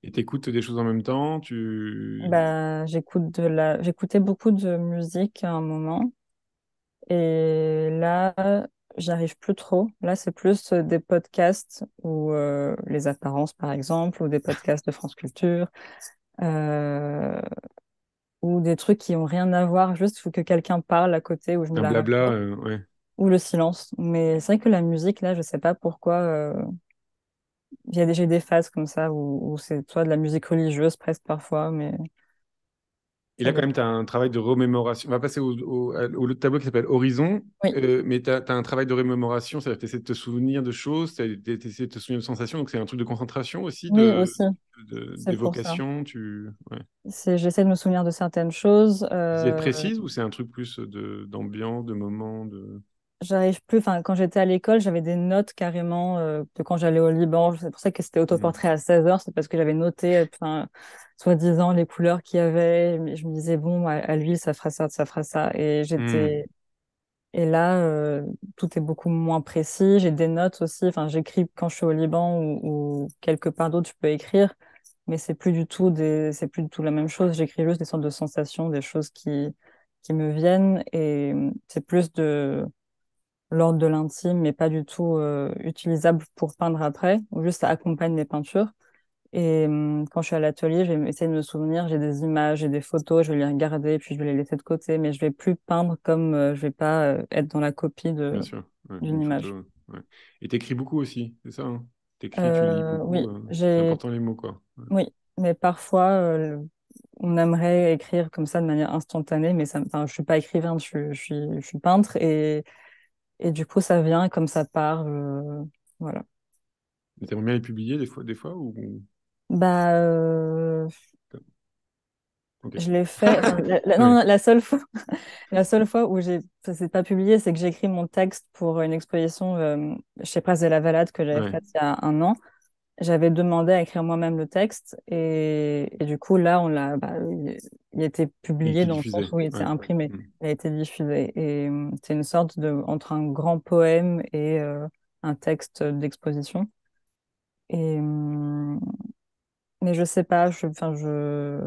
t'écoutes écoutes des choses en même temps tu... Bah, j'écoute de la... J'écoutais beaucoup de musique à un moment, et là, j'arrive plus trop. Là, c'est plus des podcasts ou euh, les apparences, par exemple, ou des podcasts de France Culture, euh, ou des trucs qui ont rien à voir, juste faut que quelqu'un parle à côté ou je euh, ou le silence. Mais c'est vrai que la musique, là, je sais pas pourquoi. Euh, il y a déjà des phases comme ça où c'est soit de la musique religieuse presque parfois, mais et là, ah quand même, tu as un travail de remémoration. On va passer au, tableau qui s'appelle Horizon. Euh, mais tu as, un travail de remémoration, c'est-à-dire que tu essaies de te souvenir de choses, tu essaies de te souvenir de sensations. Donc, c'est un truc de concentration aussi, d'évocation. tu... J'essaie de me souvenir de certaines choses. C'est euh, précise ou c'est un truc plus d'ambiance, de, de, moment de j'arrive plus. Enfin, quand j'étais à l'école, j'avais des notes carrément euh, de quand j'allais au Liban. C'est pour ça que c'était mmh. autoportrait à 16 h C'est parce que j'avais noté, euh, enfin, soi-disant, les couleurs qu'il y avait. Mais je me disais, bon, à, lui, l'huile, ça fera ça, ça fera ça. Et j'étais. Mmh. Et là, euh, tout est beaucoup moins précis. J'ai des notes aussi. Enfin, j'écris quand je suis au Liban ou, quelque part d'autre, je peux écrire. Mais c'est plus du tout des, c'est plus du tout la même chose. J'écris juste des sortes de sensations, des choses qui, qui me viennent. Et mmh, c'est plus de, l'ordre de l'intime, mais pas du tout euh, utilisable pour peindre après, ou juste ça accompagne les peintures. Et hum, quand je suis à l'atelier, je vais essayer de me souvenir, j'ai des images, j'ai des photos, je vais les regarder, puis je vais les laisser de côté, mais je vais plus peindre comme je euh, je vais pas euh, être dans la copie de, d'une image. Et tu Et beaucoup aussi, c'est ça hein T'écris, tu lis beaucoup, oui, c'est important les mots, quoi. Oui, mais parfois, on aimerait écrire comme ça de manière instantanée, mais ça, je suis pas écrivain, je, suis, je suis peintre, et et du coup, ça vient comme ça part. Euh, voilà. Mais t'aimerais bien les publier des fois, des fois ou... Bah. Euh, je l'ai fait. la, non, la seule fois, la seule fois où j'ai, ça s'est pas publié, c'est que j'ai écrit mon texte pour une exposition euh, chez Presse de la Valade que j'avais faite il y a un an j'avais demandé à écrire moi-même le texte et, du coup là on l'a bah, il, était publié dans le sens où il était été imprimé mm. il a été diffusé et hum, c'est une sorte de entre un grand poème et euh, un texte d'exposition et hum, mais je sais pas je enfin je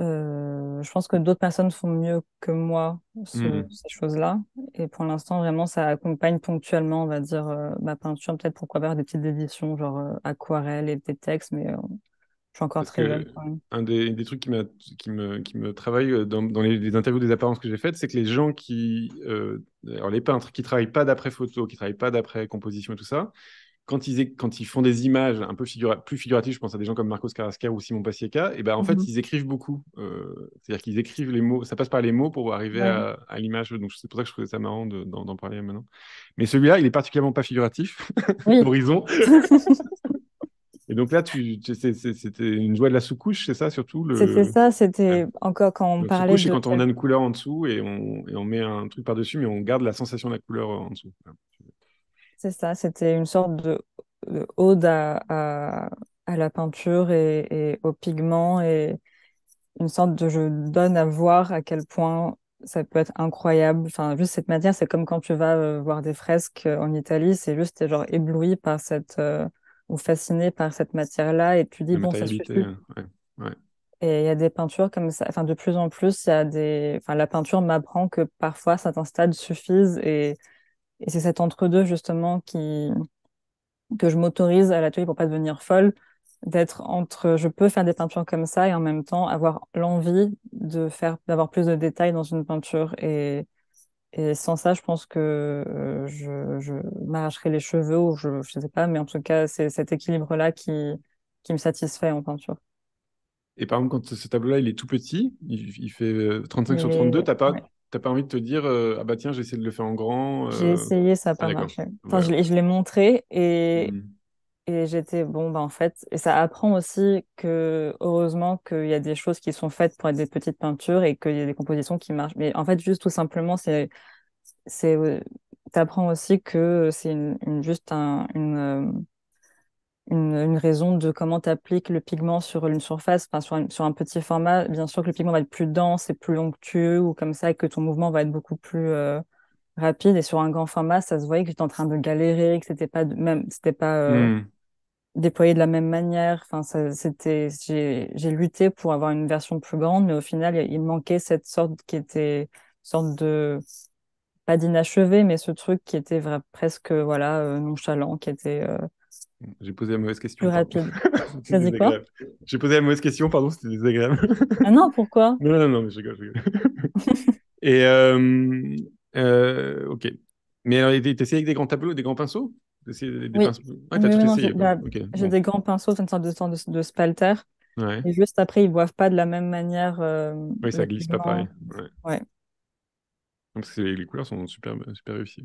euh, je pense que d'autres personnes font mieux que moi mmh ces choses-là. Et pour l'instant, vraiment, ça accompagne ponctuellement, on va dire, euh, ma peinture. Peut-être pourquoi faire des petites éditions, genre euh, aquarelles et des textes, mais je suis encore très jeune. Un des, trucs qui, me, travaille dans, les, interviews des apparences que j'ai faites, c'est que les gens qui. alors, les peintres qui travaillent pas d'après photo, qui travaillent pas d'après composition et tout ça, quand ils, quand ils font des images un peu plus figuratives, je pense à des gens comme Marcos Carrasca ou Simon Pasieka, et eh ben en fait, mhm. ils écrivent beaucoup. Euh, c'est-à-dire qu'ils écrivent les mots, ça passe par les mots pour arriver à, l'image. Donc, c'est pour ça que je trouvais ça marrant d'en parler maintenant. Mais celui-là, il est particulièrement pas figuratif, Horizon. et donc là, c'était une joie de la sous-couche, c'est ça surtout C'était ça, c'était encore quand on parlait. de... c'est quand on a une couleur en dessous et on, met un truc par-dessus, mais on garde la sensation de la couleur en dessous. C'est ça, c'était une sorte de, ode à, la peinture et, et aux pigments et une sorte de je donne à voir à quel point ça peut être incroyable. Enfin, juste cette matière, c'est comme quand tu vas euh, voir des fresques euh, en Italie, c'est juste es genre ébloui par cette euh, ou fasciné par cette matière-là et tu dis bon ça suffit. Et il y a des peintures comme ça. Enfin, de plus en plus, il y a des. Enfin, la peinture m'apprend que parfois certains stades suffisent et et c'est cet entre-deux, justement, qui, que je m'autorise à l'atelier pour pas devenir folle, d'être entre je peux faire des peintures comme ça et en même temps avoir l'envie de faire d'avoir plus de détails dans une peinture et, et sans ça je pense que euh, je, je m'arracherai les cheveux ou je, ne sais pas mais en tout cas c'est cet équilibre là qui qui me satisfait en peinture et par exemple quand ce tableau là il est tout petit il, fait 35 euh, sur 32 t'as pas T'as pas envie de te dire euh, ah bah tiens j'ai essayé de le faire en grand. J'ai euh, essayé ça n'a ah, pas marché. Enfin, je l'ai montré et mmh. et j'étais bon bah en fait et ça apprend aussi que heureusement qu'il y a des choses qui sont faites pour être des petites peintures et qu'il y a des compositions qui marchent. Mais en fait juste tout simplement c'est c'est euh, t'apprends aussi que c'est une, juste un, une une, raison de comment tu appliques le pigment sur une surface, enfin, sur, un, sur, un, petit format. Bien sûr que le pigment va être plus dense et plus onctueux ou comme ça, et que ton mouvement va être beaucoup plus euh, rapide. Et sur un grand format, ça se voyait que j'étais en train de galérer, que c'était pas même, c'était pas euh, hmm. déployé de la même manière. Enfin, ça, c'était, j'ai, lutté pour avoir une version plus grande, mais au final, il, manquait cette sorte qui était sorte de pas d'inachevé, mais ce truc qui était presque voilà euh, nonchalant, qui était j'ai posé la mauvaise question. Plus rapide. quoi J'ai posé la mauvaise question, pardon, c'était désagréable. ah non, pourquoi Non, non, non, mais je rigole, je rigole. Et euh, euh, ok. Mais alors, t'essayes avec des grands tableaux, des grands pinceaux des oui. pinceaux... Ah, ouais, non, J'ai des grands pinceaux, c'est une sorte de, de, spalter. Ouais. Et juste après, ils ne boivent pas de la même manière. Euh, oui, ça euh, glisse pas pareil. Ouais. Parce que les couleurs sont super, super réussies.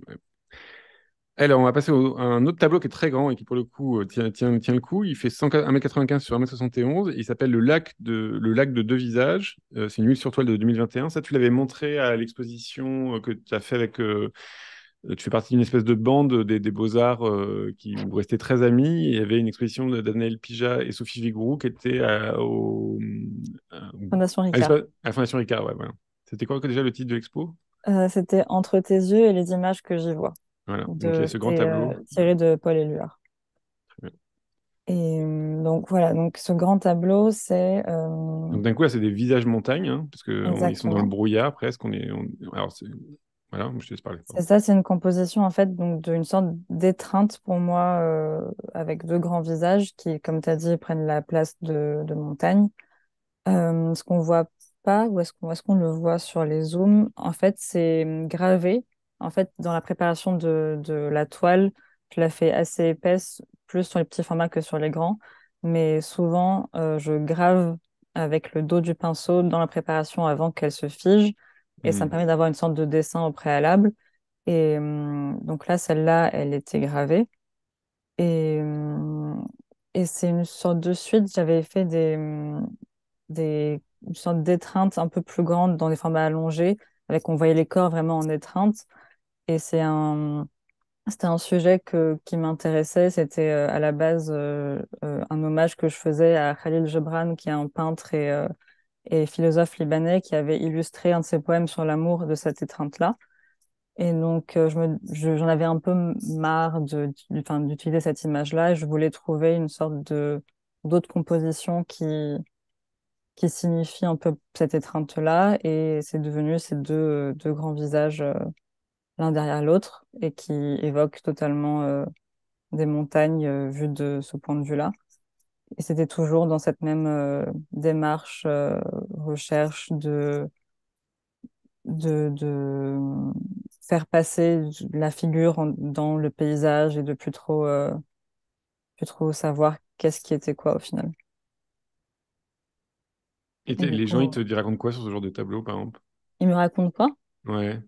Alors, on va passer à un autre tableau qui est très grand et qui, pour le coup, euh, tient, le coup. Il fait 1m95 sur 1m71. Il s'appelle le lac de, le lac de deux visages. Euh, c'est une huile sur toile de 2021. Ça, tu l'avais montré à l'exposition euh, que tu as fait avec. tu fais partie d'une espèce de bande des, Beaux-Arts qui vous restez très amis. Il y avait une exposition de Daniel Pija et Sophie Vigrou qui était à, au, Fondation Ricard. C'était quoi déjà le titre de l'expo C'était Entre tes yeux et les images que j'y vois. Voilà, donc il y a euh, ce grand tableau. Euh, tiré de Paul Éluard. Et euh, donc voilà, donc ce grand tableau, c'est. Donc d'un coup, là, c'est des visages montagnes, hein, parce qu'ils sont dans le brouillard presque. On est, Alors, voilà, je te laisse parler. C'est ça, c'est une composition en fait donc d'une sorte d'étreinte pour moi avec deux grands visages qui, comme tu as dit, prennent la place de, montagne. ce qu'on voit pas ou est-ce qu'on est qu'on le voit sur les zooms, en fait, c'est gravé en fait, dans la préparation de, la toile, je la fais assez épaisse, plus sur les petits formats que sur les grands. Mais souvent, euh, je grave avec le dos du pinceau dans la préparation avant qu'elle se fige. Et ça me hmm. permet d'avoir une sorte de dessin au préalable. Et hmm, donc là, celle-là, elle était gravée. Hmm, et, c'est une sorte de suite. J'avais fait des, une sorte d'étreinte un peu plus grande dans des formats allongés, avec on voyait les corps vraiment en étreinte. Et c'est un, c'était un sujet que, qui m'intéressait. C'était euh, à la base euh, euh, un hommage que je faisais à Khalil Gibran, qui est un peintre et, et philosophe libanais qui avait illustré un de ses poèmes sur l'amour de cette étreinte-là. Et donc, je me, j'en avais un peu marre de, d'utiliser cette image-là je voulais trouver une sorte de, d'autre composition qui, qui signifie un peu cette étreinte-là. Et c'est devenu ces deux, deux grands visages l'un derrière l'autre et qui évoquent totalement euh, des montagnes euh, vues de ce point de vue-là. Et c'était toujours dans cette même euh, démarche, recherche de, de, de, faire passer la figure dans le paysage et de plus trop, plus trop savoir qu'est-ce qui était quoi au final. Et, les gens, ils te ils racontent quoi sur ce genre de tableau, par exemple Ils me racontent quoi Ouais,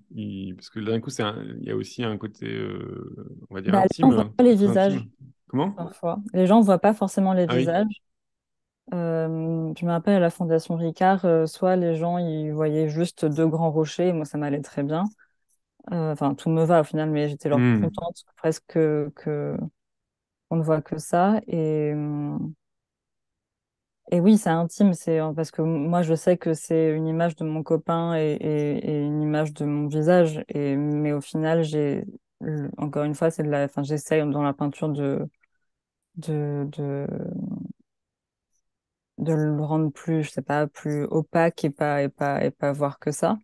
parce que d'un coup, il y a aussi un côté, euh, on va dire, bah, intime. Hein, les pas les visages. Comment Parfois. Les gens ne voient pas forcément les ah visages. Euh, je me rappelle à la Fondation Ricard, euh, soit les gens ils voyaient juste deux grands rochers, et moi ça m'allait très bien. Enfin, tout me va au final, mais j'étais leur hmm. contente presque que, ne voit que ça. Et hum, et oui, c'est intime, c'est parce que moi je sais que c'est une image de mon copain et, une image de mon visage. Et mais au final, j'ai encore une fois, c'est de la, enfin, j'essaye dans la peinture de, de de, de le rendre plus, je sais pas, plus opaque et pas et pas et pas voir que ça.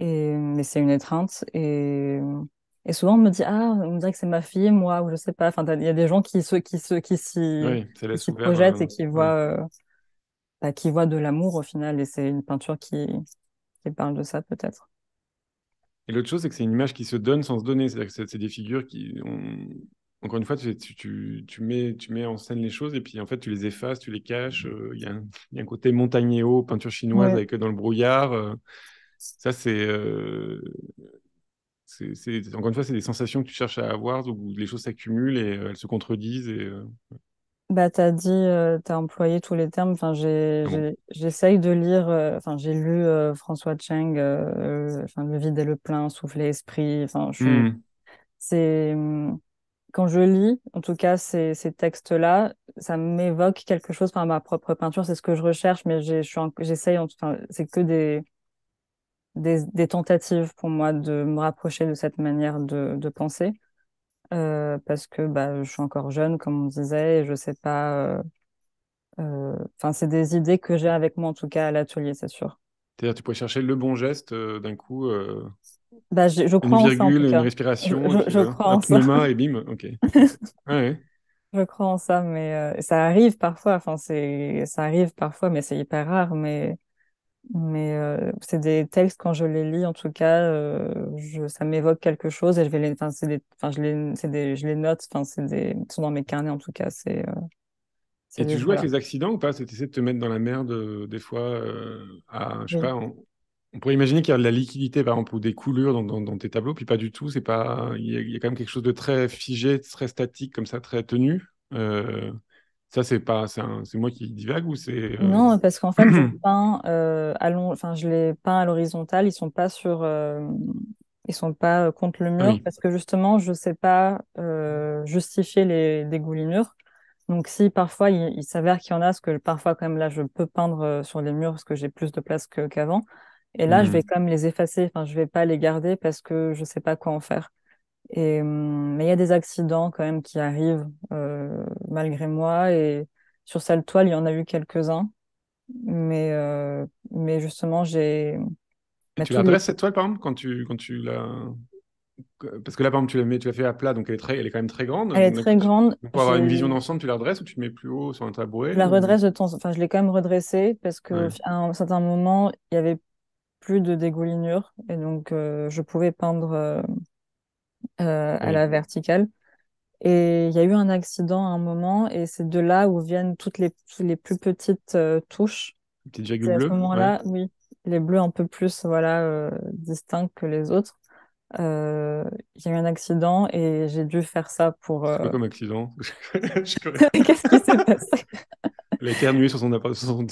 Et mais c'est une étreinte et et souvent, on me dit, ah, on me dirait que c'est ma fille, moi, ou je sais pas. Enfin, il y a des gens qui se, qui se, qui s'y, projettent et euh, qui voient, euh, bah, qui voient de l'amour au final. Et c'est une peinture qui, qui parle de ça, peut-être. Et l'autre chose, c'est que c'est une image qui se donne sans se donner. C'est-à-dire que c'est des figures qui, encore une fois, tu, tu, tu, mets, tu mets en scène les choses et puis en fait, tu les effaces, tu les caches. Euh, il y, a un côté montagnéo, peinture chinoise avec dans le brouillard. ça, c'est encore une fois, c'est des sensations que tu cherches à avoir, où les choses s'accumulent et euh, elles se contredisent. Et, euh, bah, tu as dit, euh, tu as employé tous les termes. Enfin, ah J'essaye de lire, enfin, j'ai lu François Cheng, enfin, Le vide et le plein, Souffle esprit. Enfin, mmh. C'est. Mmh, quand je lis, en tout cas, ces, ces textes-là, ça m'évoque quelque chose par ma propre peinture. C'est ce que je recherche, mais j'essaye, enfin, c'est que des, des, tentatives pour moi de me rapprocher de cette manière de, penser. Euh, parce que bah, je suis encore jeune, comme on disait, et je sais pas. Euh, euh, enfin, c'est des idées que j'ai avec moi, en tout cas, à l'atelier, c'est sûr. C'est-à-dire, tu pourrais chercher le bon geste d'un coup. Bah, je, crois une virgule, en en une respiration, je, crois en ça et bim, ok. ouais. Je crois en ça, mais ça arrive parfois. Enfin, c'est ça arrive parfois, mais c'est hyper rare. Mais mais euh, c'est des textes, quand je les lis, en tout cas, euh, je, ça m'évoque quelque chose et je vais les, enfin, des, enfin, je les, des, je les note, enfin, c'est des, ils sont dans mes carnets, en tout cas, c'est. Euh, et tu joues avec les accidents ou pas Tu essaies de te mettre dans la merde des fois je sais pas, on, pourrait imaginer qu'il y a de la liquidité, par exemple, ou des coulures dans, dans, tes tableaux, puis pas du tout, c'est pas, il y, a, il y, a quand même quelque chose de très figé, très statique, comme ça, très tenu. Ça, c'est pas, c'est moi qui divague ou c'est euh, Non, parce qu'en fait, euh, enfin, je les peins à l'horizontale. Ils sont pas sur, euh, ils sont pas contre le mur parce que justement, je sais pas justifier les dégoulinures. Donc, si parfois il, s'avère qu'il y en a, parce que parfois quand là, je peux peindre sur les murs parce que j'ai plus de place qu'avant. et là, je mmh. vais quand même les effacer. Enfin, je vais pas les garder parce que je sais pas quoi en faire. Hum, mais il y a des accidents quand même qui arrivent euh, malgré moi. Et sur cette toile, il y en a eu quelques-uns. Mais, euh, mais justement, j'ai. Hum, tu redresses cette toile, par exemple, quand tu, quand tu la. Parce que là, par exemple, tu l'as mets, tu fait à plat, donc elle est, très, elle est quand même très grande. Elle est très grande. Pour avoir une vision d'ensemble, tu la redresses ou tu mets plus haut sur un tabouret Je la de temps. Enfin, je l'ai quand même redressée parce qu'à un certain moment, il y avait plus de dégoulinure. Et donc, euh, je pouvais peindre euh, à la verticale. Et il y a eu un accident à un moment, et c'est de là où viennent toutes les, plus petites euh, touches. à ce moment-là, oui, les bleus un peu plus voilà, euh, distincts que les autres. Il y a eu un accident et j'ai dû faire ça pour. C'est comme accident Qu'est-ce qui s'est passé elle sur son appartement.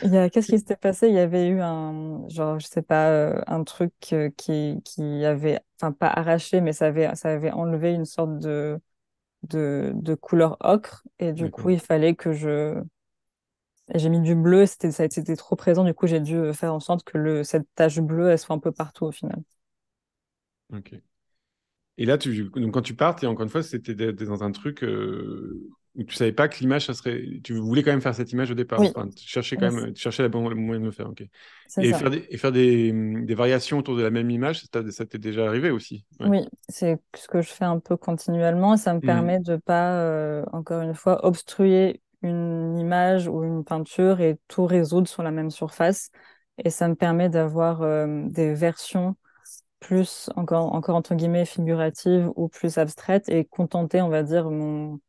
Qu'est-ce qui s'était passé Il y avait eu un, genre, je sais pas, euh, un truc euh, qui, qui avait, enfin, pas arraché, mais ça avait, ça avait enlevé une sorte de, de, de couleur ocre. Et du coup, il fallait que je. J'ai mis du bleu, c'était, ça, c'était trop présent. Du coup, j'ai dû euh, faire en sorte que le, cette tache bleue, elle soit un peu partout au final. Ok. Et là, tu, donc quand tu partes, et encore une fois, c'était dans un truc tu savais pas que l'image, ça serait. Tu voulais quand même faire cette image au départ. Enfin, tu cherchais quand même, chercher moyen de le faire. ok Et, Faire des, et, faire des, des, variations autour de la même image, ça t'est déjà arrivé aussi. Oui, c'est ce que je fais un peu continuellement. Ça me mmh. permet de pas, euh, encore une fois, obstruer une image ou une peinture et tout résoudre sur la même surface. Et ça me permet d'avoir euh, des versions plus encore, encore entre guillemets figuratives ou plus abstraites et contenter, on va dire, mon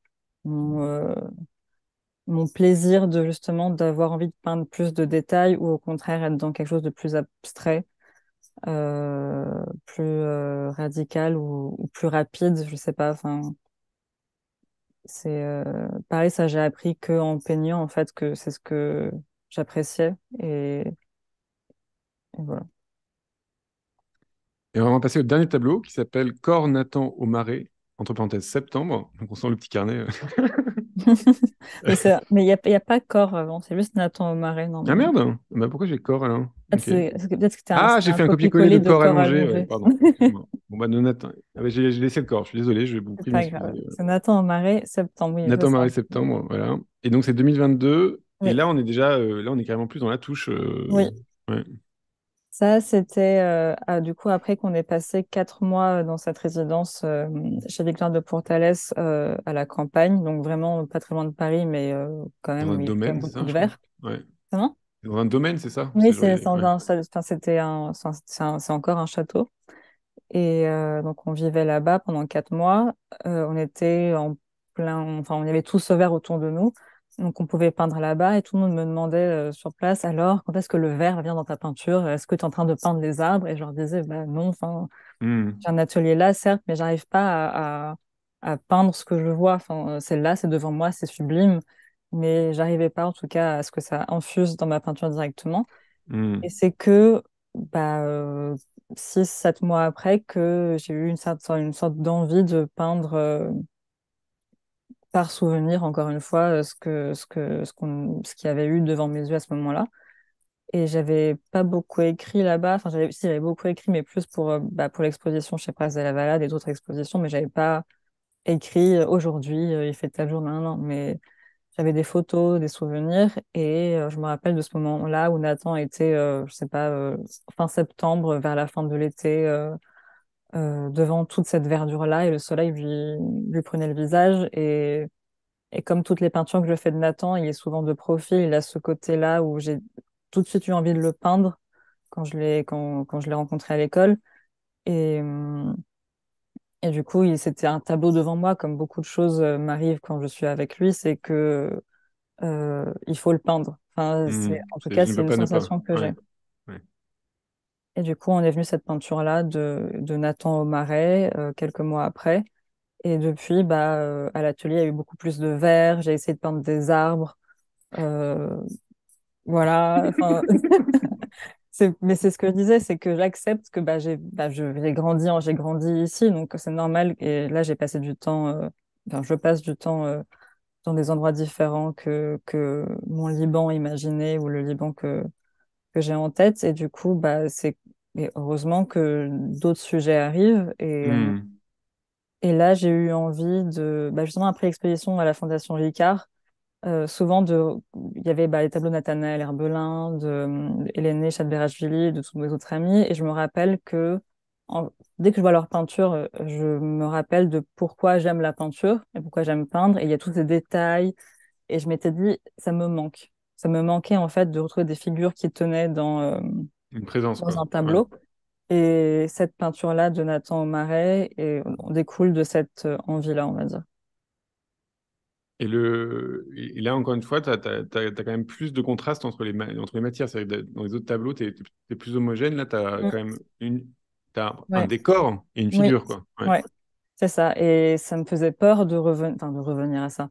mon, euh, mon plaisir de justement d'avoir envie de peindre plus de détails ou au contraire être dans quelque chose de plus abstrait, euh, plus euh, radical ou, plus rapide, je sais pas. Enfin, c'est pareil, ça j'ai appris que en peignant en fait que c'est ce que j'appréciais et, et voilà. Et on va passer au dernier tableau qui s'appelle Corps Nathan au marais entre parenthèses, septembre. Donc, on sent le petit carnet. Euh. mais il n'y a, pas corps avant, c'est juste Nathan non Ah merde bah, Pourquoi j'ai corps alors ah, ah j'ai fait un copier-coller de, corps allongé. pardon. bon, bah, de Nathan. Hein. Ah, j'ai laissé le corps, je suis désolé, je vais vous C'est euh, Nathan Marais, septembre. Oui, Nathan marais, septembre, voilà. Et donc, c'est 2022. Et là, on est déjà, euh, là, on est carrément plus dans la touche. Oui. Ça, c'était euh, ah, du coup après qu'on ait passé quatre mois euh, dans cette résidence euh, chez Victor de Portales à la campagne, donc vraiment pas très loin de Paris, mais quand même, dans un domaine, c'est ça, un domaine, c'est ça Oui, c'est c'était c'est encore un château. Et donc on vivait là-bas pendant quatre mois. on était en plein, enfin on avait tout ce vert autour de nous. Donc on pouvait peindre là-bas et tout le monde me demandait euh, sur place alors quand est-ce que le vert vient dans ta peinture Est-ce que tu es en train de peindre les arbres Et je leur disais bah non, enfin mmh. j'ai un atelier là certes, mais j'arrive pas à, à, peindre ce que je vois. Enfin euh, c'est là, c'est devant moi, c'est sublime, mais j'arrivais pas en tout cas à ce que ça infuse dans ma peinture directement. Mmh. Et c'est que bah euh, six sept mois après que j'ai eu une sorte une sorte d'envie de peindre euh, par souvenir, encore une fois, euh, ce que ce que ce qu'on ce qu'il y avait eu devant mes yeux à ce moment-là. Et j'avais pas beaucoup écrit là-bas. Enfin, j'avais si, j'avais beaucoup écrit, mais plus pour euh, bah, pour l'exposition chez Presse de la Valade et d'autres expositions, mais j'avais pas écrit euh, aujourd'hui, il fait tel jour, non, mais j'avais des photos, des souvenirs, et je me rappelle de ce moment-là où Nathan était, je sais pas, fin septembre, vers la fin de l'été, euh, devant toute cette verdure-là et le soleil lui, lui prenait le visage. Et, comme toutes les peintures que je fais de Nathan, il est souvent de profil, il a ce côté-là où j'ai tout de suite eu envie de le peindre quand je l'ai, quand, je l'ai rencontré à l'école. Et, et du coup, il, c'était un tableau devant moi, comme beaucoup de choses euh, m'arrivent quand je suis avec lui, c'est que euh, il faut le peindre. Enfin, mmh en tout cas, c'est une sensation que j'ai. Et du coup, on est venu cette peinture-là de, de Nathan au marais euh, quelques mois après. Et depuis, bah, euh, à l'atelier, il y a eu beaucoup plus de verre. J'ai essayé de peindre des arbres. Euh, voilà. mais c'est ce que je disais, c'est que j'accepte que bah, j'ai bah, grandi, j'ai grandi ici, donc c'est normal. Et là, j'ai passé du temps, enfin, je passe du temps dans des endroits différents que, que mon Liban imaginé ou le Liban que, que j'ai en tête. Et du coup, bah, c'est heureusement que d'autres sujets arrivent. Et, euh, hmm. et là, j'ai eu envie de, bah, justement, après l'expédition à la Fondation Ricard, euh, souvent, de... il y avait bah, les tableaux de Nathanaël Herbelin, de euh, Hélène Chadberachvili, de tous mes autres amis. Et je me rappelle que dès que je vois leur peinture, je me rappelle de pourquoi j'aime la peinture et pourquoi j'aime peindre. Et il y a tous ces détails. Et je m'étais dit, ça me manque ça me manquait en fait de retrouver des figures qui tenaient dans, euh, Une présence, dans un tableau. Et cette peinture-là de Nathan Marais et on découle de cette euh, envie-là, on va dire. Et, le... et là, encore une fois, tu as, quand même plus de contraste entre les, entre les matières. dans les autres tableaux, tu es, plus homogène. Là, tu as mm. quand même une... un décor et une figure. Oui. quoi. C'est ça. Et ça me faisait peur de, de revenir à ça.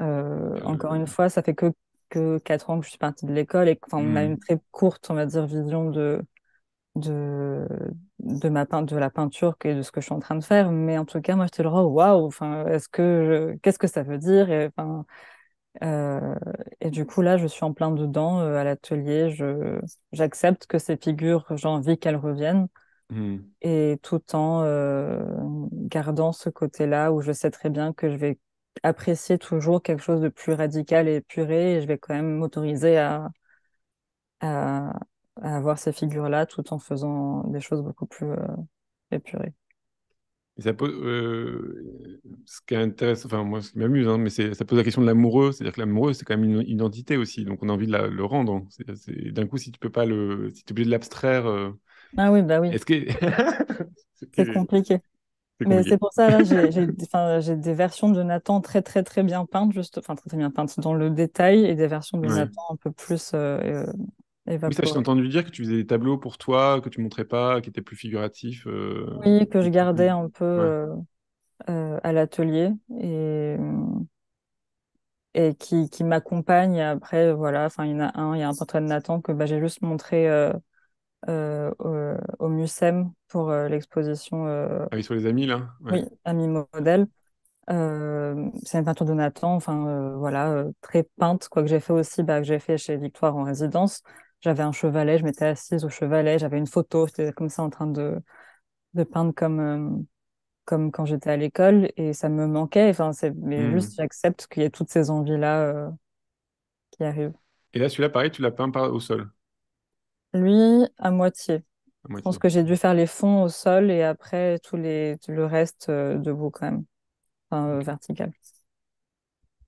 Euh, encore une fois, ça fait que que 4 ans que je suis partie de l'école et qu'on a hmm. une très courte, on va dire, vision de, de, de, ma de la peinture et de ce que je suis en train de faire. Mais en tout cas, moi, j'étais là, oh, waouh, qu'est-ce que, qu'est-ce que ça veut dire et, euh, et du coup, là, je suis en plein dedans euh, à l'atelier. J'accepte que ces figures, j'ai envie qu'elles reviennent. Hmm. Et tout en euh, gardant ce côté-là où je sais très bien que je vais apprécier toujours quelque chose de plus radical et épuré. Et je vais quand même m'autoriser à, à, avoir ces figures-là tout en faisant des choses beaucoup plus euh, épurées. ça pose, euh, ce qui intéresse enfin moi ce qui m'amuse, hein, mais ça pose la question de l'amoureux, c'est-à-dire que l'amoureux c'est quand même une identité aussi, donc on a envie de le rendre. Hein. D'un coup, si tu peux pas le, si tu es obligé de l'abstraire, euh, ah oui bah oui, c'est -ce que... compliqué. Mais c'est pour ça, là, j'ai des versions de Nathan très, très, très bien peintes, juste, enfin, très, très bien peintes dans le détail, et des versions de Nathan un peu plus euh, évaporées. Euh, ça, je entendu dire que tu faisais des tableaux pour toi, que tu montrais pas, qui étaient plus figuratifs. Euh, oui, que je gardais un peu à l'atelier, et, et qui, qui m'accompagne. Après, voilà, enfin, il y en a un, il y a un portrait de Nathan que bah, j'ai juste montré euh, euh, au, au, MUSEM pour euh, l'exposition. Euh... Ah oui, sur les amis, là Oui, amis modèles. c'est une peinture de Nathan, enfin voilà, très peinte, quoi que j'ai fait aussi, bah, que j'ai fait chez Victoire en résidence. J'avais un chevalet, je m'étais assise au chevalet, j'avais une photo, j'étais comme ça en train de, de peindre comme, comme quand j'étais à l'école et ça me manquait. Enfin, mais hmm. juste j'accepte qu'il y ait toutes ces envies-là qui arrivent. Et là, celui-là, pareil, tu l'as peint au sol lui, à moitié. Je pense que j'ai dû faire les fonds au sol et après tout le reste euh, debout quand même, enfin, euh, vertical.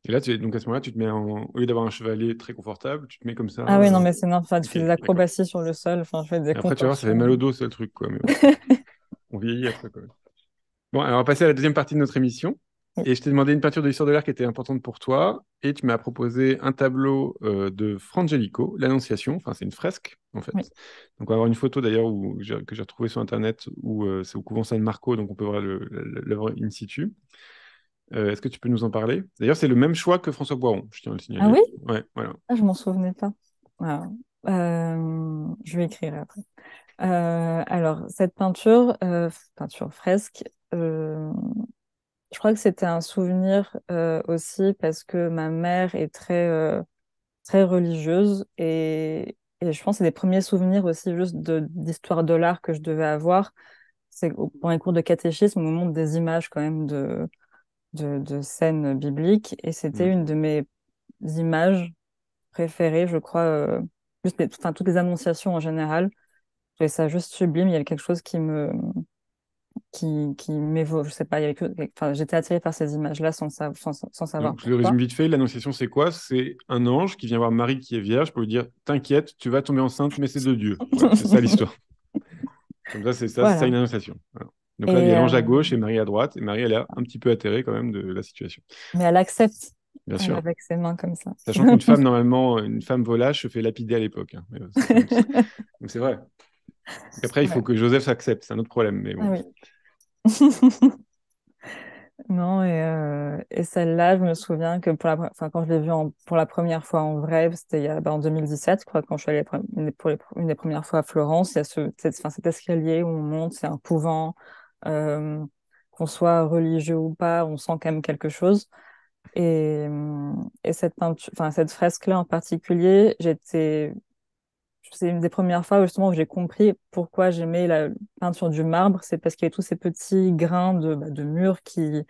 Et là, tu, donc à ce moment-là, tu te mets au lieu d'avoir un chevalier très confortable, tu te mets comme ça. Ah oui, non, euh, mais c'est normal. Enfin, tu fais des acrobaties sur le sol. Enfin, je fais des après, tu vois, ça fait mal au dos, ce truc. Quoi, mais on vieillit après. quand même. Bon, alors, on va passer à la deuxième partie de notre émission. Et je t'ai demandé une peinture de l'histoire de l'art qui était importante pour toi. Et tu m'as proposé un tableau euh, de Frangelico, l'Annonciation. Enfin, c'est une fresque, en fait. Donc, on va avoir une photo d'ailleurs que j'ai retrouvée sur Internet où euh, c'est au couvent saint Marco. Donc, on peut voir l'œuvre in situ. Euh, est-ce que tu peux nous en parler D'ailleurs, c'est le même choix que François Boiron, je tiens à le signaler. Ah oui ouais, voilà. Ah, je m'en souvenais pas. je vais écrire après. alors, cette peinture, peinture fresque, je crois que c'était un souvenir euh, aussi parce que ma mère est très, euh, très religieuse et, je pense que c'est des premiers souvenirs aussi juste d'histoire de, l'art que je devais avoir. C'est pour les cours de catéchisme, on me montre des images quand même de, de, scènes bibliques et c'était mmh. une de mes images préférées, je crois, euh, juste enfin, toutes les annonciations en général. Je ça juste sublime, il y a quelque chose qui me, qui, qui m'évoque, je sais pas, enfin, j'étais attirée par ces images-là sans, savoir. Donc, je le résume vite fait, l'annonciation c'est quoi C'est un ange qui vient voir Marie qui est vierge pour lui dire T'inquiète, tu vas tomber enceinte, mais c'est de Dieu. c'est ça l'histoire. Comme ça, c'est ça, c'est une annonciation. Donc là, il y a l'ange à euh, gauche et Marie à droite, et Marie, elle est un petit peu atterrée quand même de la situation. Mais elle accepte. Bien sûr. Avec ses mains comme ça. Sachant qu'une femme, normalement, une femme volage se fait lapider à l'époque. Hein. Donc c'est vrai. Après, il faut que Joseph s'accepte, c'est un autre problème. Mais ah non, euh, et, celle-là, je me souviens que pour la, quand je l'ai vue pour la première fois en vrai, c'était ben, en 2017, je crois, quand je suis allée pour les, une des premières fois à Florence, il y a cet escalier où on monte, c'est un couvent, euh, qu'on soit religieux ou pas, on sent quand même quelque chose. Et, cette fresque-là en particulier, j'étais c'est une des premières fois où justement j'ai compris pourquoi j'aimais la peinture du marbre, c'est parce qu'il y avait tous ces petits grains de, bah, mur qui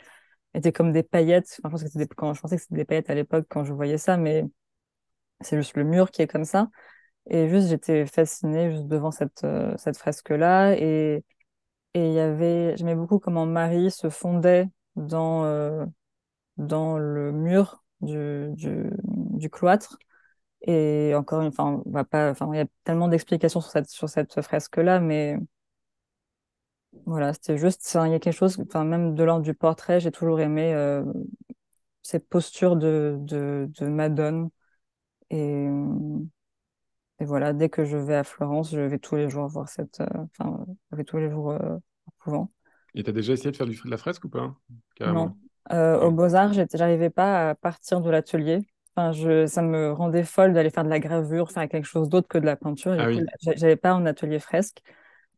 étaient comme des paillettes. Enfin, je, pense que quand, je pensais que c'était des paillettes à l'époque quand je voyais ça, mais c'est juste le mur qui est comme ça. Et juste, j'étais fascinée devant cette, euh, cette fresque-là. Et il y avait, j'aimais beaucoup comment Marie se fondait dans, euh, dans le mur du cloître et encore une fois, on va pas, il y a tellement d'explications sur cette, sur cette fresque-là, mais voilà, c'était juste, il y a quelque chose, même de l'ordre du portrait, j'ai toujours aimé euh, cette posture de, de, de Madone. Et, et, voilà, dès que je vais à Florence, je vais tous les jours voir cette, euh, enfin, je vais tous les jours pouvant. Euh, et tu as déjà essayé de faire du de la fresque ou pas hein, Non. au Aux Beaux-Arts, j'arrivais pas à partir de l'atelier je, ça me rendait folle d'aller faire de la gravure, faire quelque chose d'autre que de la peinture. Ah je J'avais pas un atelier fresque.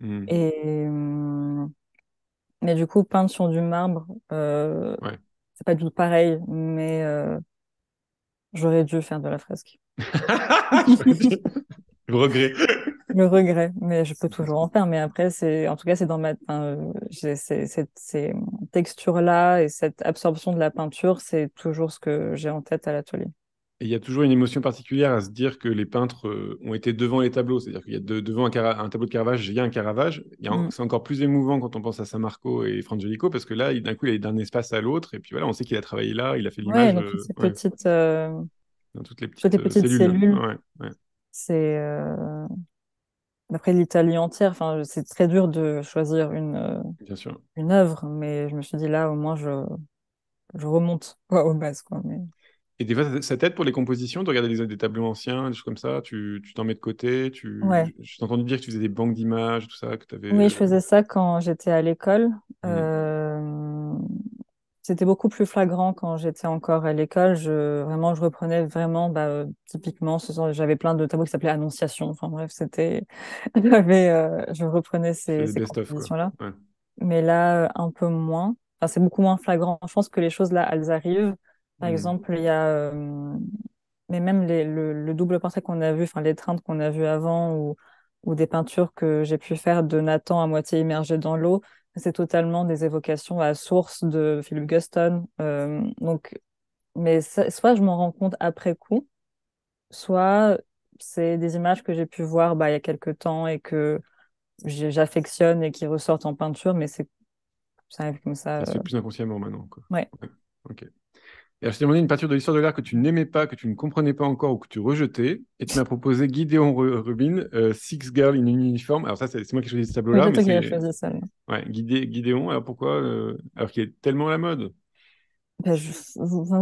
Mmh. Et, mmh, mais du coup, peindre sur du marbre, euh, n'est c'est pas du tout pareil, mais euh, j'aurais dû faire de la fresque. Le regret. Le regret, mais je peux toujours en faire. Mais après, c'est, en tout cas, c'est dans ma, euh, ces textures-là et cette absorption de la peinture, c'est toujours ce que j'ai en tête à l'atelier il y a toujours une émotion particulière à se dire que les peintres euh, ont été devant les tableaux. C'est-à-dire qu'il y a devant un, tableau de Caravage, il y a un Caravage. Mm. C'est encore plus émouvant quand on pense à San Marco et Frangelico, parce que là, d'un coup, il est d'un espace à l'autre. Et puis voilà, on sait qu'il a travaillé là, il a fait l'image. de dans, toutes euh, euh, toutes les petites, cellules. c'est. Après l'Italie entière, c'est très dur de choisir une, œuvre, mais je me suis dit là, au moins, je, remonte au aux bases. Quoi, et des fois, ça t'aide pour les compositions de regarder des, tableaux anciens, des choses comme ça Tu t'en mets de côté tu... Je t'ai entendu dire que tu faisais des banques d'images, tout ça, que avais... Oui, je euh, faisais ça quand j'étais à l'école. Mmh. Euh, c'était beaucoup plus flagrant quand j'étais encore à l'école. Je... Vraiment, je reprenais vraiment, bah, euh, typiquement, j'avais plein de tableaux qui s'appelaient Annonciation. Enfin bref, c'était... je reprenais ces, ces compositions-là. Mais là, un peu moins. Enfin, c'est beaucoup moins flagrant. Je pense que les choses, là, elles arrivent. Par mm. exemple, il y a. Euh, mais même le, double portrait qu'on a vu, enfin les qu'on a vu avant ou, des peintures que j'ai pu faire de Nathan à moitié immergé dans l'eau, c'est totalement des évocations à source de Philip Guston. Euh, donc, mais soit je m'en rends compte après coup, soit c'est des images que j'ai pu voir bah, il y a quelques temps et que j'affectionne et qui ressortent en peinture, mais c'est ça arrive comme ça. c'est euh. plus inconsciemment maintenant. Quoi. ouais. Ok je t'ai demandé une peinture de l'histoire de l'art que tu n'aimais pas, que tu ne comprenais pas encore ou que tu rejetais. Et tu m'as proposé Gideon Rubin, euh, Six Girls in Uniform. Alors, ça, c'est moi qui ai choisi ce tableau-là. C'est toi qui choisi Ouais, Gideon, alors pourquoi euh, Alors qu'il est tellement à la mode. Ben,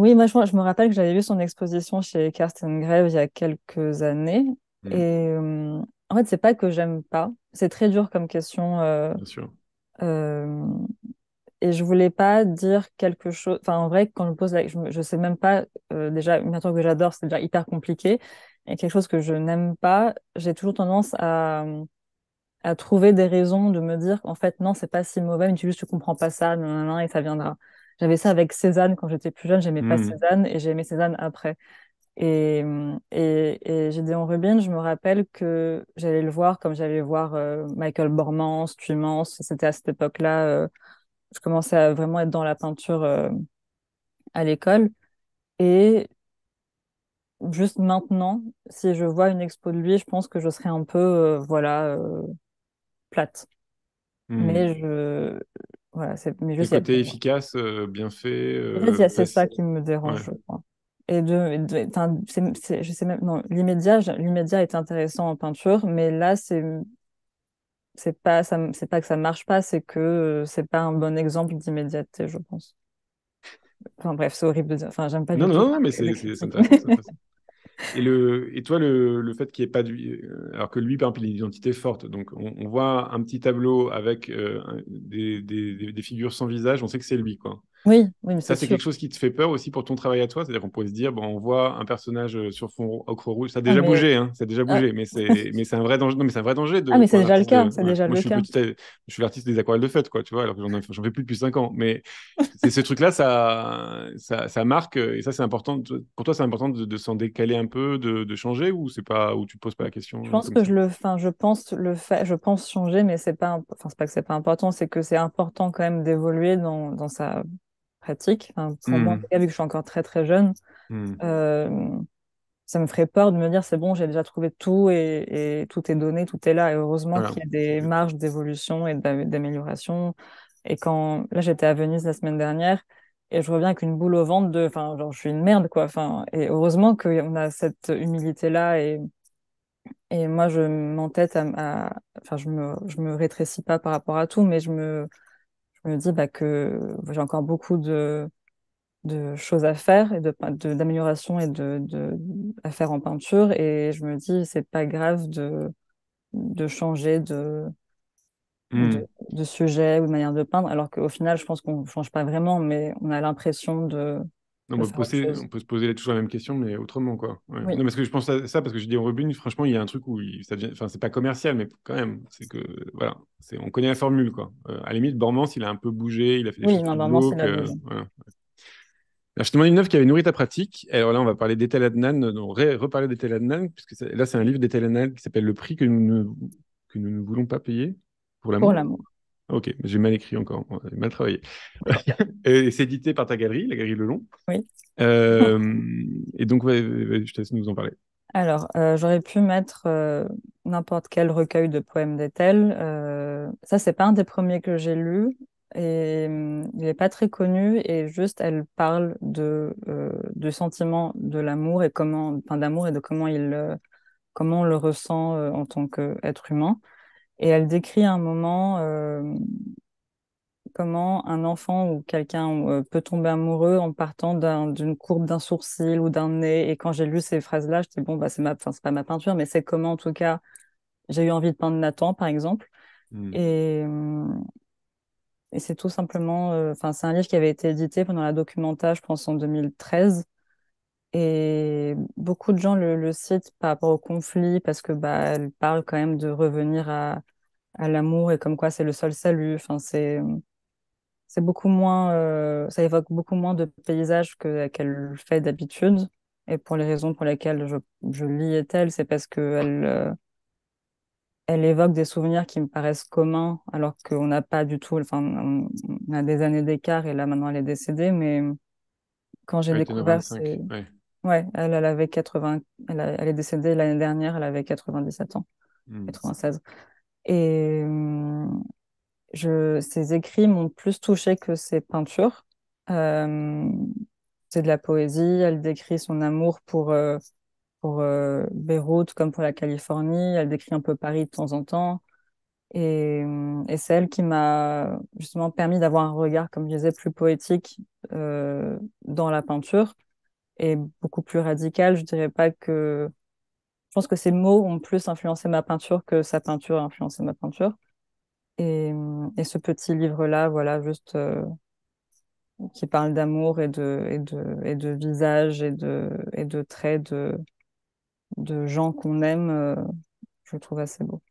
oui, moi, je... me rappelle que j'avais vu son exposition chez Carsten Greve il y a quelques années. Mm. Et euh, en fait, c'est pas que j'aime pas. C'est très dur comme question. Bien sûr et je voulais pas dire quelque chose. Enfin, en vrai, quand je pose, la... je, sais même pas euh, déjà une nature que j'adore, c'est déjà hyper compliqué. Et quelque chose que je n'aime pas, j'ai toujours tendance à, trouver des raisons de me dire en fait non, c'est pas si mauvais, mais tu juste tu comprends pas ça, non non, et ça viendra. J'avais ça avec Cézanne quand j'étais plus jeune, j'aimais pas hmm. Cézanne et j'ai aimé Cézanne après. Et, et, dit en Rubin, je me rappelle que j'allais le voir comme j'allais voir euh, Michael Bormans, Tumance, c'était à cette époque-là. Euh, je commençais à vraiment être dans la peinture euh, à l'école. Et juste maintenant, si je vois une expo de lui, je pense que je serais un peu, euh, voilà, euh, plate. Hmm. Mais je. Voilà, c'est. Mais efficace, bien fait. c'est ça qui me dérange, je crois. Et de. je sais même. Non, l'immédiat, l'immédiat est intéressant en peinture, mais là, c'est c'est pas ça c'est pas que ça marche pas c'est que euh, c'est pas un bon exemple d'immédiateté je pense enfin bref c'est horrible de dire enfin j'aime pas non non, non mais c'est intéressant et le et toi le, le fait qu'il n'y ait pas de euh, alors que lui par exemple il a une identité forte donc on, voit un petit tableau avec euh, des, des, figures sans visage on sait que c'est lui quoi oui, ça, c'est quelque chose qui te fait peur aussi pour ton travail à toi. C'est-à-dire qu'on pourrait se dire, bon, on voit un personnage euh, sur fond ocre rouge. Ça a ah, déjà bougé, hein, ça a déjà ah. bougé, mais c'est mais c'est un vrai danger. Non, mais c'est un vrai danger. ah, mais c'est déjà le cas. C'est déjà le je cas. je suis l'artiste des aquarelles de fête, quoi. Tu vois, alors que j'en fais plus depuis 5 ans. Mais c'est ce truc-là, ça, ça, marque. Et ça, c'est important. Pour toi, c'est important de, s'en décaler un peu, de, changer ou c'est pas ou tu poses pas la question. Je pense que je le, enfin, je pense le je pense changer, mais c'est pas, enfin, c'est pas que c'est pas important, c'est que c'est important quand même d'évoluer dans, dans sa pratique. Enfin, hmm. vu que je suis encore très très jeune, hmm. euh, ça me ferait peur de me dire c'est bon, j'ai déjà trouvé tout et, tout est donné, tout est là. Et heureusement qu'il y a des marges d'évolution et d'amélioration. Et quand là, j'étais à Venise la semaine dernière et je reviens avec une boule au ventre de, enfin, genre, je suis une merde quoi. Enfin, et heureusement qu'on a cette humilité là et et moi, je m'entête à, à, enfin, je me, je me rétrécis pas par rapport à tout, mais je me, je me dis bah, que j'ai encore beaucoup de, choses à faire et de, et de, à faire en peinture. Et je me dis, c'est pas grave de, de changer de, de, hmm. sujet ou de manière de peindre, alors qu'au final, je pense qu'on ne change pas vraiment, mais on a l'impression de, on, peut se poser toujours la même question, mais autrement, quoi. Non, parce que je pense à ça, parce que j'ai dit en rebune, franchement, il y a un truc où, ça devient... enfin, c'est pas commercial, mais quand même, c'est que, voilà, on connaît la formule, quoi. Euh, à la limite, Bormance, il a un peu bougé, il a fait des choses euh, je te demande une œuvre qui avait nourri ta pratique. Alors là, on va parler d'Ethel Adnan, euh, reparler d'Ethel Adnan, puisque là, c'est un livre d'Ethel Adnan qui s'appelle Le prix que nous ne, que nous ne voulons pas payer pour l'amour. Pour l'amour. Ok, j'ai mal écrit encore, j'ai mal travaillé. et c'est édité par ta galerie, la galerie Le Long. Oui. Euh, et donc, je te laisse nous en parler. Alors, euh, j'aurais pu mettre euh, n'importe quel recueil de poèmes d'Ethel. ça, c'est pas un des premiers que j'ai lu. Et hum, il n'est pas très connu. Et juste, elle parle de, du sentiment de l'amour et comment, enfin, d'amour et de comment il, comment on le ressent en tant qu'être humain. Et elle décrit un moment euh, comment un enfant ou quelqu'un euh, peut tomber amoureux en partant d'une courbe d'un sourcil ou d'un nez. Et quand j'ai lu ces phrases-là, j'étais bon, bah, c'est ma, c'est pas ma peinture, mais c'est comment en tout cas j'ai eu envie de peindre Nathan, par exemple. Hmm. Et, euh, et c'est tout simplement, enfin, c'est un livre qui avait été édité pendant la documentage, je pense, en 2013. Et beaucoup de gens le, le, citent par rapport au conflit parce que bah, elle parle quand même de revenir à, à l'amour et comme quoi c'est le seul salut. Enfin, c'est c'est beaucoup moins, euh, ça évoque beaucoup moins de paysages que qu'elle fait d'habitude. Et pour les raisons pour lesquelles je, je lis elle, c'est parce que elle euh, elle évoque des souvenirs qui me paraissent communs alors qu'on n'a pas du tout. Enfin, on a des années d'écart et là maintenant elle est décédée, mais quand j'ai découvert, Ouais, elle, elle avait 80. Elle, elle est décédée l'année dernière, elle avait 97 ans, 96. Hmm, et je, ses écrits m'ont plus touchée que ses peintures. Euh, c'est de la poésie. Elle décrit son amour pour, euh, pour euh, Beyrouth comme pour la Californie. Elle décrit un peu Paris de temps en temps. Et, et c'est elle qui m'a justement permis d'avoir un regard, comme je disais, plus poétique dans la peinture est beaucoup plus radical, Je dirais pas que. Je pense que ces mots ont plus influencé ma peinture que sa peinture a influencé ma peinture. Et, et ce petit livre-là, voilà, juste euh, qui parle d'amour et de, et, de, et de visage et de, et de traits de, de gens qu'on aime, euh, je le trouve assez beau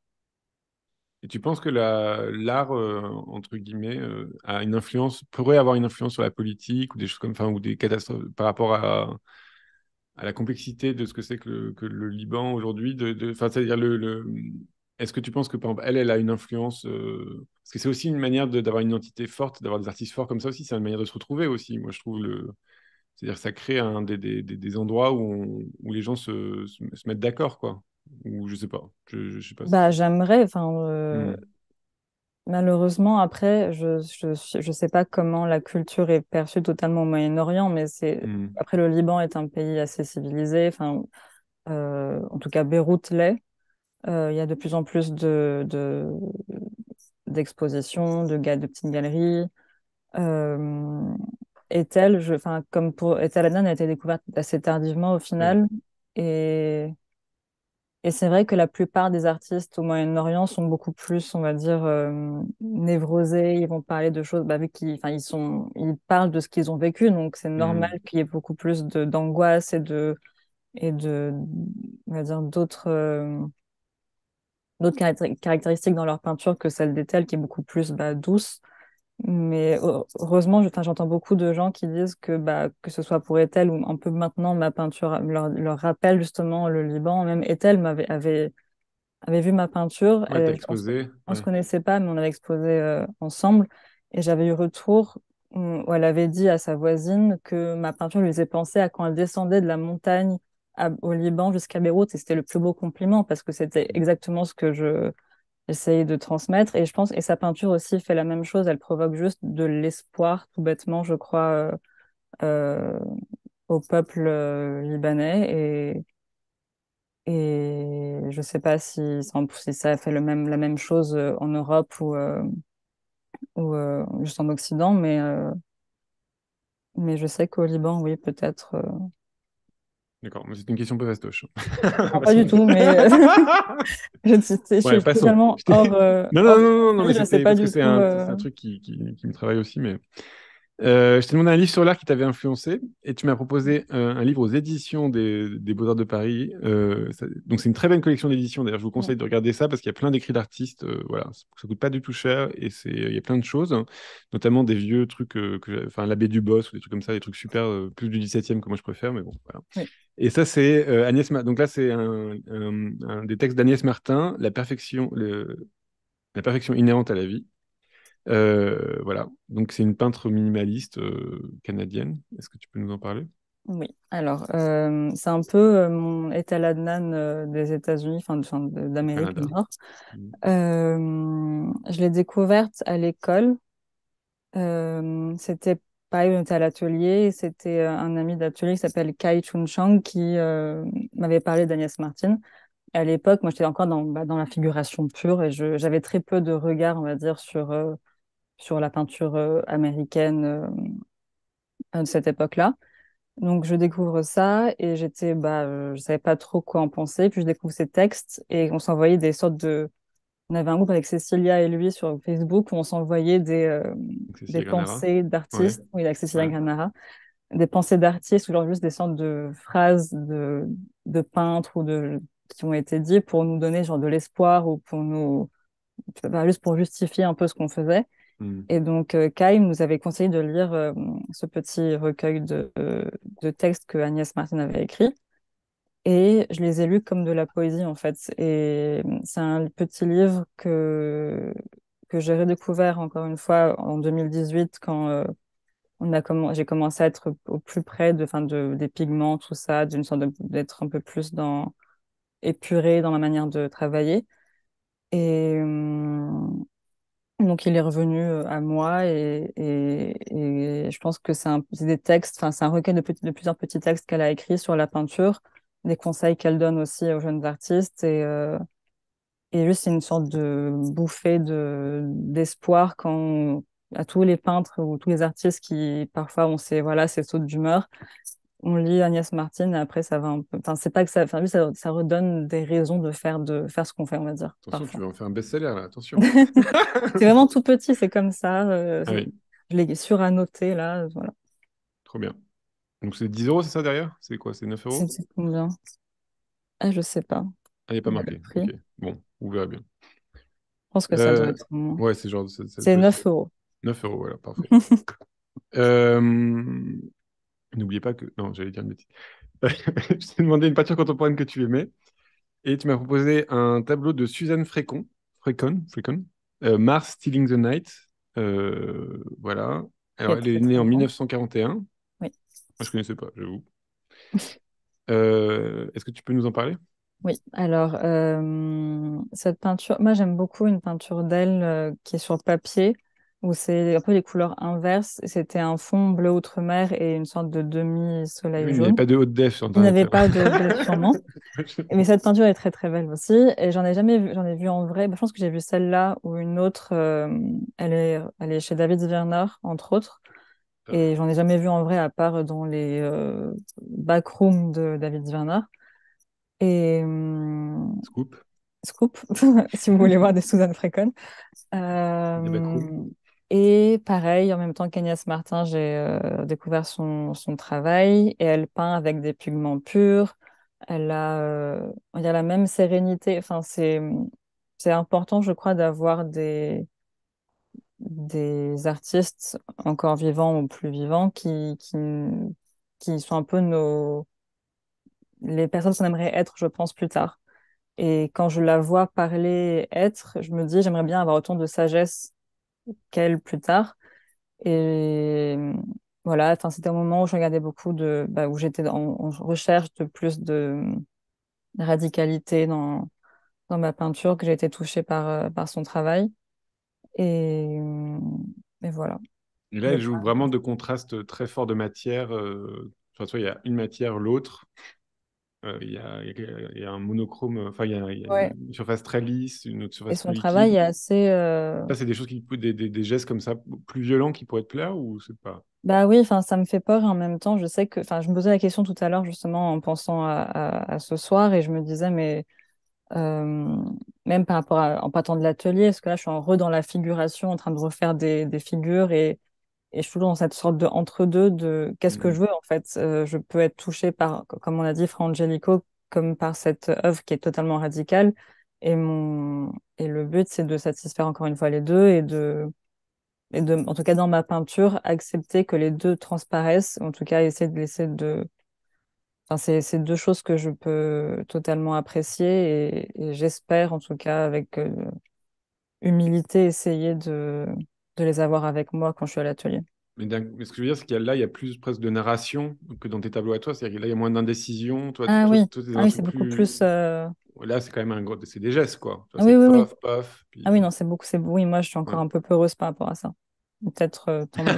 tu penses que l'art, euh, entre guillemets, euh, a une influence, pourrait avoir une influence sur la politique ou des choses comme, ça ou des catastrophes par rapport à, à la complexité de ce que c'est que, le Liban aujourd'hui, de, c'est-à-dire le, Est-ce que tu penses que, elle, a une influence euh, Parce que c'est aussi une manière d'avoir une identité forte, d'avoir des artistes forts comme ça aussi. C'est une manière de se retrouver aussi. Moi, je trouve le. C'est-à-dire, ça crée des, endroits où, les gens se, se mettent d'accord, quoi. Ou je sais pas. Je, sais pas. Bah, j'aimerais. Enfin, euh, hmm. malheureusement, après, je, je, je, sais pas comment la culture est perçue totalement au Moyen-Orient, mais c'est. Hmm. Après, le Liban est un pays assez civilisé. Enfin, euh, en tout cas, Beyrouth l'est. Euh, il y a de plus en plus de, de d'expositions, de, petites galeries. Euh, Ethel, comme pour Ethel Adnan a été découverte assez tardivement au hmm. final. Et et c'est vrai que la plupart des artistes au Moyen-Orient sont beaucoup plus, on va dire, euh, névrosés. Ils vont parler de choses, bah, vu ils sont, ils parlent de ce qu'ils ont vécu, donc c'est mmh. normal qu'il y ait beaucoup plus d'angoisse et de, et de, on va dire, d'autres, euh, d'autres caractéristiques dans leur peinture que celle tels qui est beaucoup plus bah, douce. Mais heureusement, j'entends beaucoup de gens qui disent que, bah, que ce soit pour Ethel ou un peu maintenant ma peinture, leur, rappelle justement le Liban. Même Ethel m'avait avait, avait vu ma peinture. on ne se connaissait pas, mais on avait exposé ensemble. Et j'avais eu retour où elle avait dit à sa voisine que ma peinture lui faisait penser à quand elle descendait de la montagne au Liban jusqu'à Beyrouth. Et c'était le plus beau compliment parce que c'était exactement ce que je, essayer de transmettre. Et je pense, et sa peinture aussi fait la même chose, elle provoque juste de l'espoir, tout bêtement, je crois, euh, euh, au peuple euh, libanais. Et, et je ne sais pas si, si ça fait le même, la même chose en Europe ou, ou juste en Occident, mais, mais je sais qu'au Liban, oui, peut-être. D'accord, mais c'est une question peu fastoche. Hein. pas du tout, mais je, ne suis totalement euh, hors. non, non, non, non, non, mais je sais pas du tout. Euh, c'est un, truc qui, qui, me travaille aussi, mais euh, je t'ai demandé un livre sur l'art qui t'avait influencé et tu m'as proposé euh, un livre aux éditions des, Beaux-Arts de Paris. Euh, donc, c'est une très bonne collection d'éditions. D'ailleurs, je vous conseille de regarder ça parce qu'il y a plein d'écrits d'artistes. voilà, ça, coûte pas du tout cher et il y a plein de choses, notamment des vieux trucs, enfin, l'abbé du ou des trucs comme ça, des trucs super, plus du 17e que moi je préfère, mais bon, voilà. Et ça, c'est Agnès Martin. Donc là, c'est des textes d'Agnès Martin, La perfection, La perfection inhérente à la vie. Euh, voilà, donc c'est une peintre minimaliste euh, canadienne. Est-ce que tu peux nous en parler Oui, alors euh, c'est un peu mon étaladnan des États-Unis, enfin d'Amérique du Nord. Mmh. je l'ai découverte à l'école. c'était pareil, on était à l'atelier. C'était un ami d'atelier qui s'appelle Kai Chun Chang qui m'avait parlé d'Agnès Martin à l'époque, moi, j'étais encore dans, bah, la figuration pure et j'avais très peu de regard, on va dire, sur sur la peinture euh, américaine euh, de cette époque-là. Donc je découvre ça et j'étais, bah, euh, je savais pas trop quoi en penser. Puis je découvre ces textes et on s'envoyait des sortes de, on avait un groupe avec Cécilia et lui sur Facebook où on s'envoyait des, des pensées d'artistes, oui, avec Cécilia Granara, des pensées d'artistes ou alors juste des sortes de phrases de, de peintres ou de qui ont été dites pour nous donner genre de l'espoir ou pour nous, juste pour justifier un peu ce qu'on faisait. Mm. Et donc, euh, nous avait conseillé de lire euh, ce petit recueil de, euh, de, textes que Agnès Martin avait écrit. Et je les ai lus comme de la poésie, en fait. Et euh, c'est un petit livre que, que j'ai redécouvert, encore une fois, en 2018, quand on a j'ai commencé à être au plus près de, de, des pigments, tout ça, d'une sorte d'être un peu plus dans, épuré dans ma manière de travailler. Et, donc il est revenu euh, à moi et, je pense que c'est des textes, enfin c'est un recueil de, plusieurs petits textes qu'elle a écrits sur la peinture, des conseils qu'elle donne aussi aux jeunes artistes et euh, juste une sorte de bouffée de d'espoir quand à tous les peintres ou tous les artistes qui parfois ont sait voilà ces sautes d'humeur on lit Agnès Martin et après ça va un peu. Enfin, c'est pas que ça. Enfin, lui, ça, redonne des raisons de faire, de faire ce qu'on fait, on va dire. Attention, tu vas en faire un best-seller là, attention. c'est vraiment tout petit, c'est comme ça. Euh, ah je l'ai surannoté là, voilà. Trop bien. Donc c'est 10 euros, c'est ça derrière C'est quoi C'est 9 euros C'est combien Ah, je sais pas. Ah, il n'est pas marqué. Bon, on verra bien. Je pense que ça doit euh, être. Ouais, c'est genre. C'est 9 euros. 9 euros, voilà, parfait. euh n'oubliez pas que. Non, j'allais dire une bêtise. je t'ai demandé une peinture contemporaine que tu aimais. Et tu m'as proposé un tableau de Suzanne Frécon, Frécon, Frécon euh, Mars Stealing the Night. Euh, voilà. Alors, elle est née en 1941. Oui. je ne connaissais pas, j'avoue. Euh, est-ce que tu peux nous en parler Oui. Alors, cette peinture, moi, j'aime beaucoup une peinture d'elle qui est sur papier où c'est un peu les couleurs inverses. C'était un fond bleu outre-mer et une sorte de demi-soleil jaune. Il n'y avait pas de haute def sur Il n'y avait pas de haute def Mais cette peinture est très très belle aussi. Et j'en ai jamais vu, j'en ai vu en vrai. Bah, je pense que j'ai vu celle-là ou une autre. Euh, elle, est, elle est chez David Werner, entre autres. Ah. Et j'en ai jamais vu en vrai à part dans les euh, backrooms de David Werner. Et. Hum, Scoop. Scoop, si vous voulez voir des Susan Frecon. Euh, et pareil, en même temps qu'Agnès Martin, j'ai euh, découvert son, son, travail et elle peint avec des pigments purs. Elle a, euh, il y a la même sérénité. Enfin, c'est, c'est important, je crois, d'avoir des, des artistes encore vivants ou plus vivants qui, qui, qui sont un peu nos, les personnes qu'on aimerait être, je pense, plus tard. Et quand je la vois parler, être, je me dis, j'aimerais bien avoir autant de sagesse qu'elle plus tard. Et voilà, enfin, c'était un moment où je regardais beaucoup de, bah, où j'étais en, recherche de plus de radicalité dans, dans ma peinture, que j'ai été touchée par, euh, par son travail. Et, euh, et voilà. Et là, elle joue vraiment de contrastes très forts de matière. soit euh, il y a une matière, l'autre. Euh, il y, a, un monochrome, enfin, il y a, une surface très lisse, une autre surface. Et son travail est assez. Euh ça, c'est des choses qui. Des, des, gestes comme ça, plus violents qui pourraient te plaire ou c'est pas. Bah oui, enfin, ça me fait peur en même temps, je sais que. Enfin, je me posais la question tout à l'heure, justement, en pensant à, ce soir et je me disais, mais. même par rapport à, en partant de l'atelier, parce que là, je suis en re dans la figuration, en train de refaire des, des figures et et je suis toujours dans cette sorte de entre-deux de qu'est-ce que mmh. je veux en fait. Euh, je peux être touchée par, comme on a dit, Frangelico, comme par cette œuvre qui est totalement radicale. Et, mon... et le but, c'est de satisfaire encore une fois les deux et de, et de, en tout cas dans ma peinture, accepter que les deux transparaissent, en tout cas essayer de laisser de. Enfin, c'est deux choses que je peux totalement apprécier et, j'espère en tout cas avec euh, humilité essayer de, de les avoir avec moi quand je suis à l'atelier. Mais, ce que je veux dire, c'est qu'il y a, là, il y a plus presque de narration que dans tes tableaux à toi. C'est-à-dire que là, il y a moins d'indécision. Toi, ah, oui, ah, oui c'est beaucoup plus. Euh, là, c'est quand même un gros. C'est des gestes, quoi. Ah oui, oui, Ah oui, non, c'est beaucoup. C'est... Oui, moi, je suis encore un peu peureuse par rapport à ça. Peut-être. Euh, ton...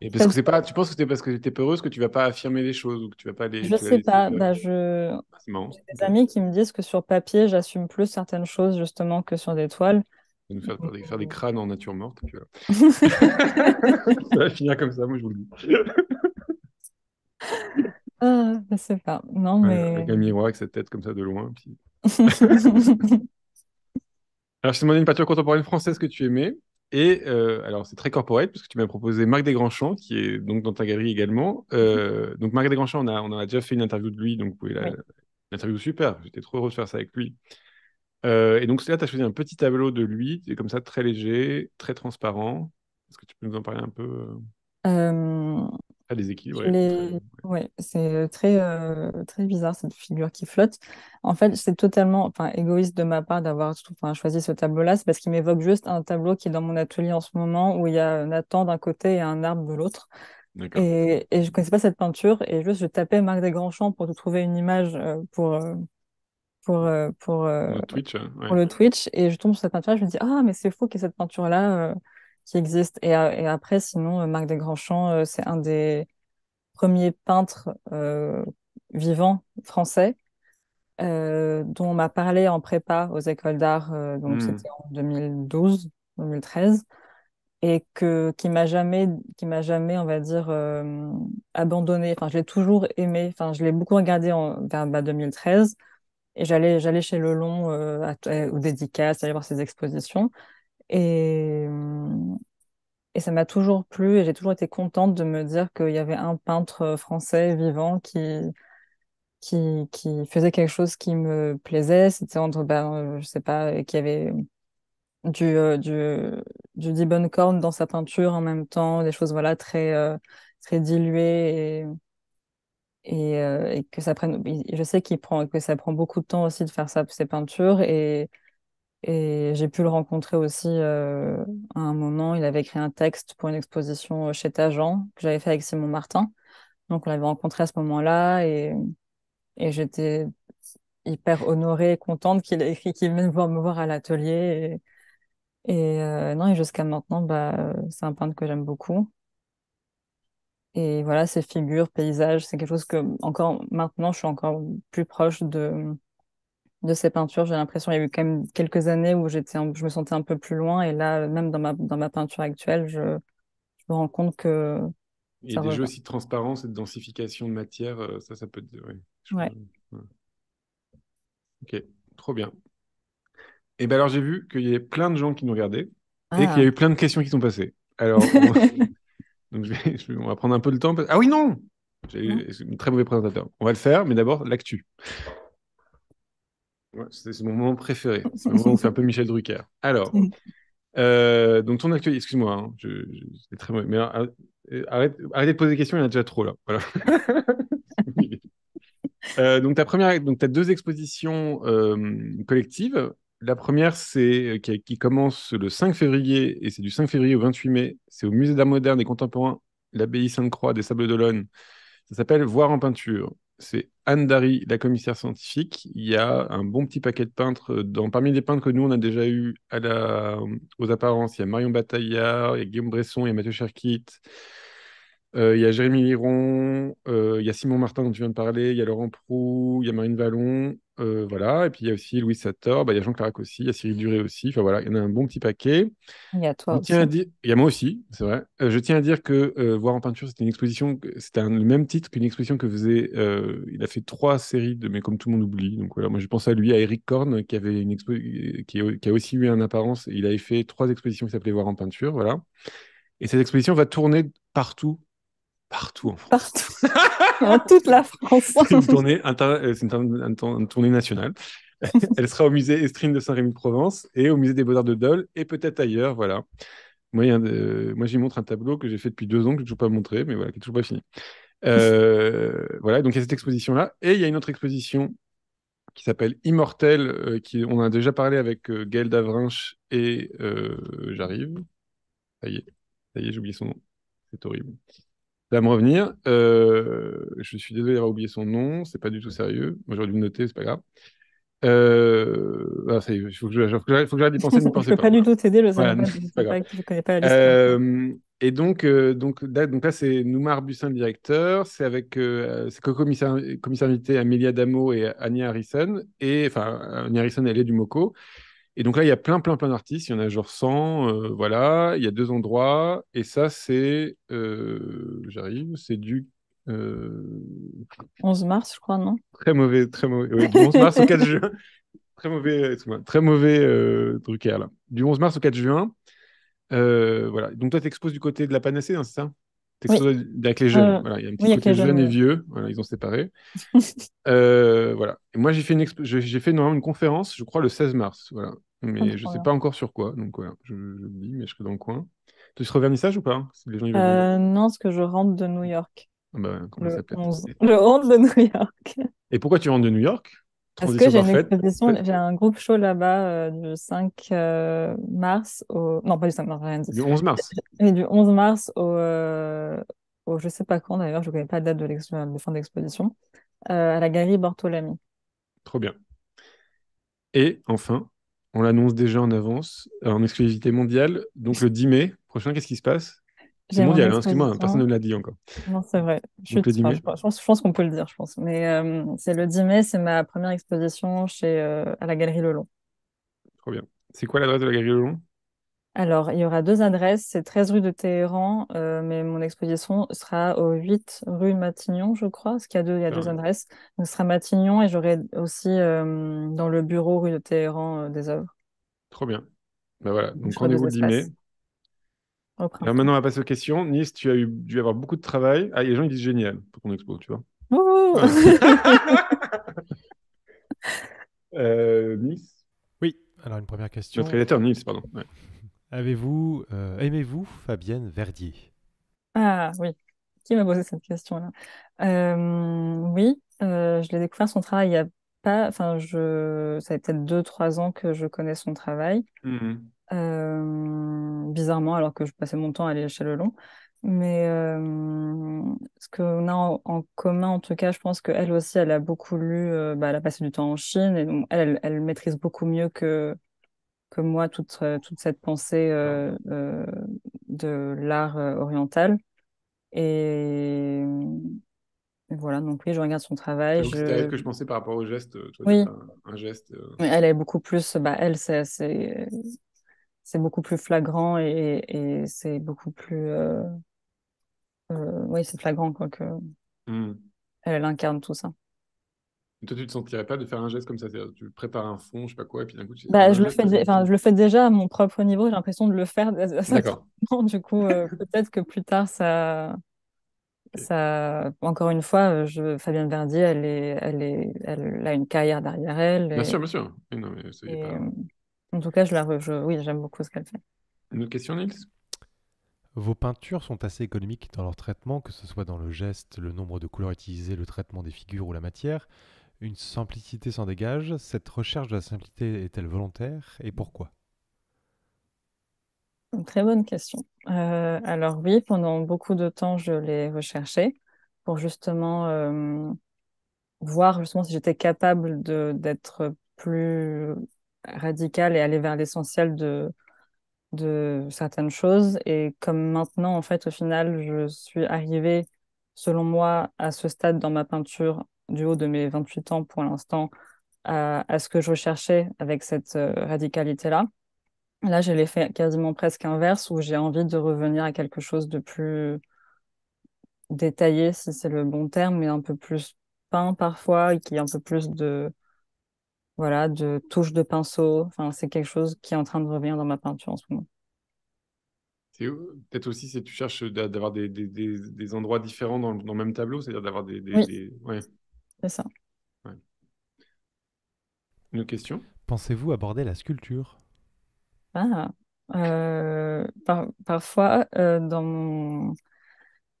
Et parce que c'est pas, tu penses que c'est parce que j'étais peureuse que tu vas pas affirmer les choses ou que tu vas pas les. Je sais pas. Euh, bah, je... J'ai des amis qui me disent que sur papier, j'assume plus certaines choses justement que sur des toiles de nous faire faire des, crânes en nature morte. ça va finir comme ça, moi je vous le dis. ah, ne bah, sais pas. Non, mais... avec un miroir, avec cette tête comme ça de loin. alors, je te demandais une peinture contemporaine française que tu aimais. Et euh, alors, c'est très corporel, puisque tu m'as proposé Marc Desgranchants, qui est donc dans ta galerie également. Euh, donc, Marc Desgranchants, on, a, on a déjà fait une interview de lui, donc vous pouvez la, L'interview super, j'étais trop heureux de faire ça avec lui. Euh, et donc là, tu as choisi un petit tableau de lui, comme ça, très léger, très transparent. Est-ce que tu peux nous en parler un peu À euh? Euh, Ah, déséquilibre. équilibres. Oui, c'est très, très bizarre cette figure qui flotte. En fait, c'est totalement enfin, égoïste de ma part d'avoir choisi ce tableau-là. C'est parce qu'il m'évoque juste un tableau qui est dans mon atelier en ce moment où il y a Nathan d'un côté et un arbre de l'autre. Et, et je ne connaissais pas cette peinture. Et juste, je tapais Marc Desgrandchamps pour te trouver une image pour, pour, euh, euh, pour, le Twitch, hein, Twitch. Et je tombe sur cette peinture, je me dis, ah, mais c'est faux qu'il y ait cette peinture-là euh, qui existe. Et, après, sinon, Marc Desgrandchamps, c'est un des premiers peintres vivants français. dont on m'a parlé en prépa aux écoles d'art, donc hmm. c'était en 2012, 2013, et que qui m'a jamais, qui m'a jamais, on va dire, abandonné. Enfin, je l'ai toujours aimé. Enfin, je l'ai beaucoup regardé en, vers bah, 2013. Et j'allais, j'allais chez Le Long euh, euh, au aux dédicaces, aller voir ses expositions. Et, hum, et ça m'a toujours plu et j'ai toujours été contente de me dire qu'il y avait un peintre euh, français vivant qui, qui, qui faisait quelque chose qui me plaisait. C'était entre, ben, je sais pas, qui avait du, du du, du dans sa peinture en même temps, des choses voilà, très, très diluées et euh, et, que ça prenne. Je sais qu'il prend que ça prend beaucoup de temps aussi de faire ça, ses peintures et j'ai pu le rencontrer aussi euh, à un moment. Il avait écrit un texte pour une exposition euh, chez Tajan que j'avais fait avec Simon Martin. Donc on l'avait rencontré à ce moment-là et et j'étais hyper honorée et contente qu'il ait écrit qu'il vienne me voir à l'atelier. Et, non, et jusqu'à maintenant, bah, c'est un peintre que j'aime beaucoup. Et voilà, ces figures, paysages, c'est quelque chose que encore maintenant, je suis encore plus proche de, de ces peintures. J'ai l'impression il y a eu quand même quelques années où j'étais, je me sentais un peu plus loin. Et là, même dans ma, dans ma peinture actuelle, je, je me rends compte que. Il y a des jeux aussi de transparence et de densification de matière, euh, ça, ça peut. être Ouais. Ok, trop bien. Et eh bien alors, j'ai vu qu'il y avait plein de gens qui nous regardaient et qu'il y a ah. eu plein de questions qui sont passées. Alors, on va prendre un peu de temps. Ah oui, non J'ai un très mauvais présentateur. On va le faire, mais d'abord, l'actu. c'est mon moment préféré. C'est moment où on un peu Michel Drucker. Alors, euh, donc ton actuel excuse-moi, hein, très mauvais, mais euh, euh, arrête, arrête, de poser des questions, il y en a déjà trop là. Voilà. donc, ta première, donc, tu as deux expositions collectives la première, c'est euh, qui, commence le 5 février et c'est du 5 février au 28 mai. C'est au Musée d'art moderne et contemporain, l'abbaye Sainte-Croix des Sables d'Olonne. Ça s'appelle Voir en peinture. C'est Anne Dary, la commissaire scientifique. Il y a un bon petit paquet de peintres. Euh, parmi les peintres que nous, on a déjà eu euh, aux apparences, il y a Marion Bataillard, il y a Guillaume Bresson, il y a Mathieu Cherkit, il y a Jérémy Liron, il y a Simon Martin dont tu viens de parler, il y a Laurent Prou, il y a Marine Vallon. Euh, voilà. Et puis il y a aussi Louis Sator, bah, il y a Jean Clarac aussi, il y a Cyril Duré aussi. Enfin voilà, il y en a un bon petit paquet. Il y a toi Il y a moi aussi, c'est vrai. Euh, je tiens à dire que euh, Voir en peinture, c'était une exposition, c'était le même titre qu'une exposition que faisait. il a fait trois séries de Mais comme tout le monde oublie. Donc voilà, moi je pense à lui, à Eric Korn, qui, avait une expo... qui, a aussi eu un apparence. Il avait fait trois expositions qui s'appelaient Voir en peinture. Voilà. Et cette exposition va tourner partout, partout en France. Partout. toute la France. C'est une tournée, nationale. Elle sera au musée Estrine de Saint-Rémy-de-Provence et au musée des Beaux-Arts de Dole et peut-être ailleurs, voilà. Moi, euh, j'y montre un tableau que j'ai fait depuis deux ans, que je n'ai toujours pas montrer, mais voilà, qui n'est toujours pas fini. Euh, voilà, donc il y a cette exposition-là. Et il y a une autre exposition qui s'appelle Immortel, euh, qui on a déjà parlé avec Gaël Davrinche et j'arrive. Ça y est, ça y est, j'ai oublié son nom. C'est horrible revenir. Euh, je suis désolé d'avoir oublié son nom. C'est pas du tout sérieux. Moi, j'aurais dû le noter, c'est pas grave. il faut que j'arrête d'y penser. Je ne peux pas, du tout t'aider, je ne connais pas la euh, et donc, euh, donc, là, c'est Noumar Bussin, le directeur. C'est avec euh, c'est co-commissaire commissaire Amélia Damo et Annie Harrison. Et enfin, Annie Harrison, elle est du MOCO. Et donc là, il y a plein, plein, plein d'artistes. Il y en a genre 100, euh, voilà. Il y a deux endroits. Et ça, c'est. Euh, j'arrive, c'est du. 11 euh, mars, je crois, non Très mauvais, très mauvais. Oui, du 11 mars au 4 juin. Très mauvais, très mauvais truc Du 11 mars au 4 juin. voilà. Donc toi, tu exposes du côté de la panacée, hein, c'est ça avec les jeunes. Euh, voilà, il y a un petit côté jeunes, et vieux. Voilà, ils ont séparé. Euh, voilà. Et moi, j'ai fait, une j'ai fait normalement une conférence, je crois, le 16 mars. Voilà. Mais je ne sais pas encore sur quoi. Donc, voilà, je, le dis, mais je suis dans le coin. Tu seras au vernissage ou pas hein, les gens, euh, Non, parce que je rentre de New York. Ah bah, le, Je rentre de New York. Et pourquoi tu rentres de New York est que j'ai une exposition J'ai un groupe show là-bas euh, du 5 euh, mars au. Non, pas du 5 mars, rien Du 11 mars. Mais du 11 mars au, euh, au je sais pas quand d'ailleurs, je ne connais pas la date de, de fin d'exposition, à la galerie Bortolami. Trop bien. Et enfin, on l'annonce déjà en avance, en exclusivité mondiale. Donc le 10 mai prochain, qu'est-ce qui se passe c'est mondial, hein, excuse-moi, personne ne l'a dit encore. Non, c'est vrai. Je, pense, qu'on peut le dire, je pense. Mais euh, c'est le 10 mai, c'est ma première exposition chez, euh, à la Galerie Le Long. Trop bien. C'est quoi l'adresse de la Galerie Le Long Alors, il y aura deux adresses. C'est 13 rue de Téhéran, euh, mais mon exposition sera au 8 rue Matignon, je crois, parce qu'il y a deux, il y a ah deux adresses. Donc, ce sera Matignon et j'aurai aussi dans le bureau rue de Téhéran des œuvres. Trop bien. Ben voilà, donc rendez-vous le 10 mai. Alors maintenant, on va passer aux questions. Nice, tu as eu, dû avoir beaucoup de travail. Ah, les gens, ils disent génial pour ton expo, tu vois. Euh, nice. Oui, alors une première question. Notre Nice, pardon. Avez-vous, euh, aimez-vous Fabienne Verdier Ah oui, qui m'a posé cette question-là euh, Oui, je l'ai découvert son travail il y a pas, enfin, je, ça fait peut-être deux, trois ans que je connais son travail. Mhm bizarrement, alors que je passais mon temps à aller chez le long. Mais ce euh, ce qu'on a en, commun, en tout cas, je pense qu'elle aussi, elle a beaucoup lu, euh, bah, elle a passé du temps en Chine, et donc elle, maîtrise beaucoup mieux que, que moi toute, euh, toute cette pensée de l'art oriental. Et voilà, donc oui, je regarde son travail. C'est je... que je pensais par rapport au geste. Toi, oui. Un, geste. elle est beaucoup plus, bah, elle, c'est c'est beaucoup plus flagrant et, c'est beaucoup plus. Euh, euh, oui, c'est flagrant quoi, que hmm. elle incarne tout ça. toi, tu te sentirais pas de faire un geste comme ça Tu prépares un fond, je sais pas quoi, et puis d'un coup, tu. Bah, je, le fais je le fais déjà à mon propre niveau, j'ai l'impression de le faire. D'accord. Du coup, euh, peut-être que plus tard, ça. Ça, encore une fois, je, Fabienne Verdi, elle, est, elle, est, elle a une carrière derrière elle. Bien sûr, bien sûr. non, en tout cas, je la, je, oui, j'aime beaucoup ce qu'elle fait. Une autre question, Nils Vos peintures sont assez économiques dans leur traitement, que ce soit dans le geste, le nombre de couleurs utilisées, le traitement des figures ou la matière. Une simplicité s'en dégage. Cette recherche de la simplicité est-elle volontaire et pourquoi très bonne question. Euh, alors oui, pendant beaucoup de temps, je l'ai recherchée pour justement euh, voir justement si j'étais capable d'être plus radical et aller vers l'essentiel de, de certaines choses. Et comme maintenant, en fait, au final, je suis arrivée, selon moi, à ce stade dans ma peinture, du haut de mes 28 ans pour l'instant, à, ce que je recherchais avec cette euh, radicalité-là. Là, j'ai l'effet quasiment presque inverse où j'ai envie de revenir à quelque chose de plus détaillé, si c'est le bon terme, mais un peu plus peint parfois, et qui est un peu plus de, voilà, de touches de pinceau. Enfin, c'est quelque chose qui est en train de revenir dans ma peinture en ce moment. Peut-être aussi, si tu cherches d'avoir des, endroits différents dans, le même tableau, c'est-à-dire d'avoir des. Oui. C'est ça. Une question Pensez-vous aborder la sculpture ah, euh, parfois, euh, dans mon...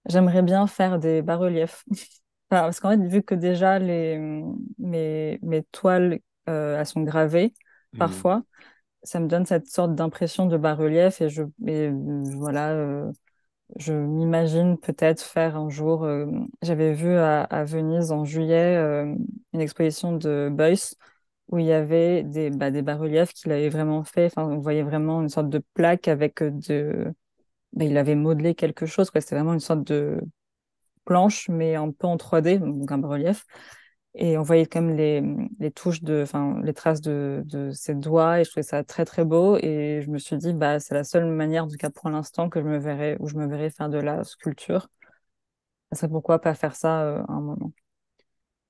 j'aimerais bien faire des bas-reliefs. parce qu'en fait, vu que déjà les, mes, mes toiles euh, à son gravé mmh. parfois. Ça me donne cette sorte d'impression de bas-relief et je euh, voilà, euh, je m'imagine peut-être faire un jour. J'avais vu à, Venise en juillet une exposition de Beuys où il y avait bah, des, bas-reliefs qu'il avait vraiment fait. Enfin, on voyait vraiment une sorte de plaque avec de. Bah, il avait modelé quelque chose. C'était vraiment une sorte de planche, mais un peu en 3D, donc un bas-relief et on voyait quand les, mmh, les touches de, enfin, les traces de, de, ses doigts, et je trouvais ça très très beau. Et je me suis dit, bah, c'est la seule manière, du cas pour l'instant, que je me verrais, où je me verrais faire de la sculpture. C'est pourquoi pas faire ça euh, à un moment.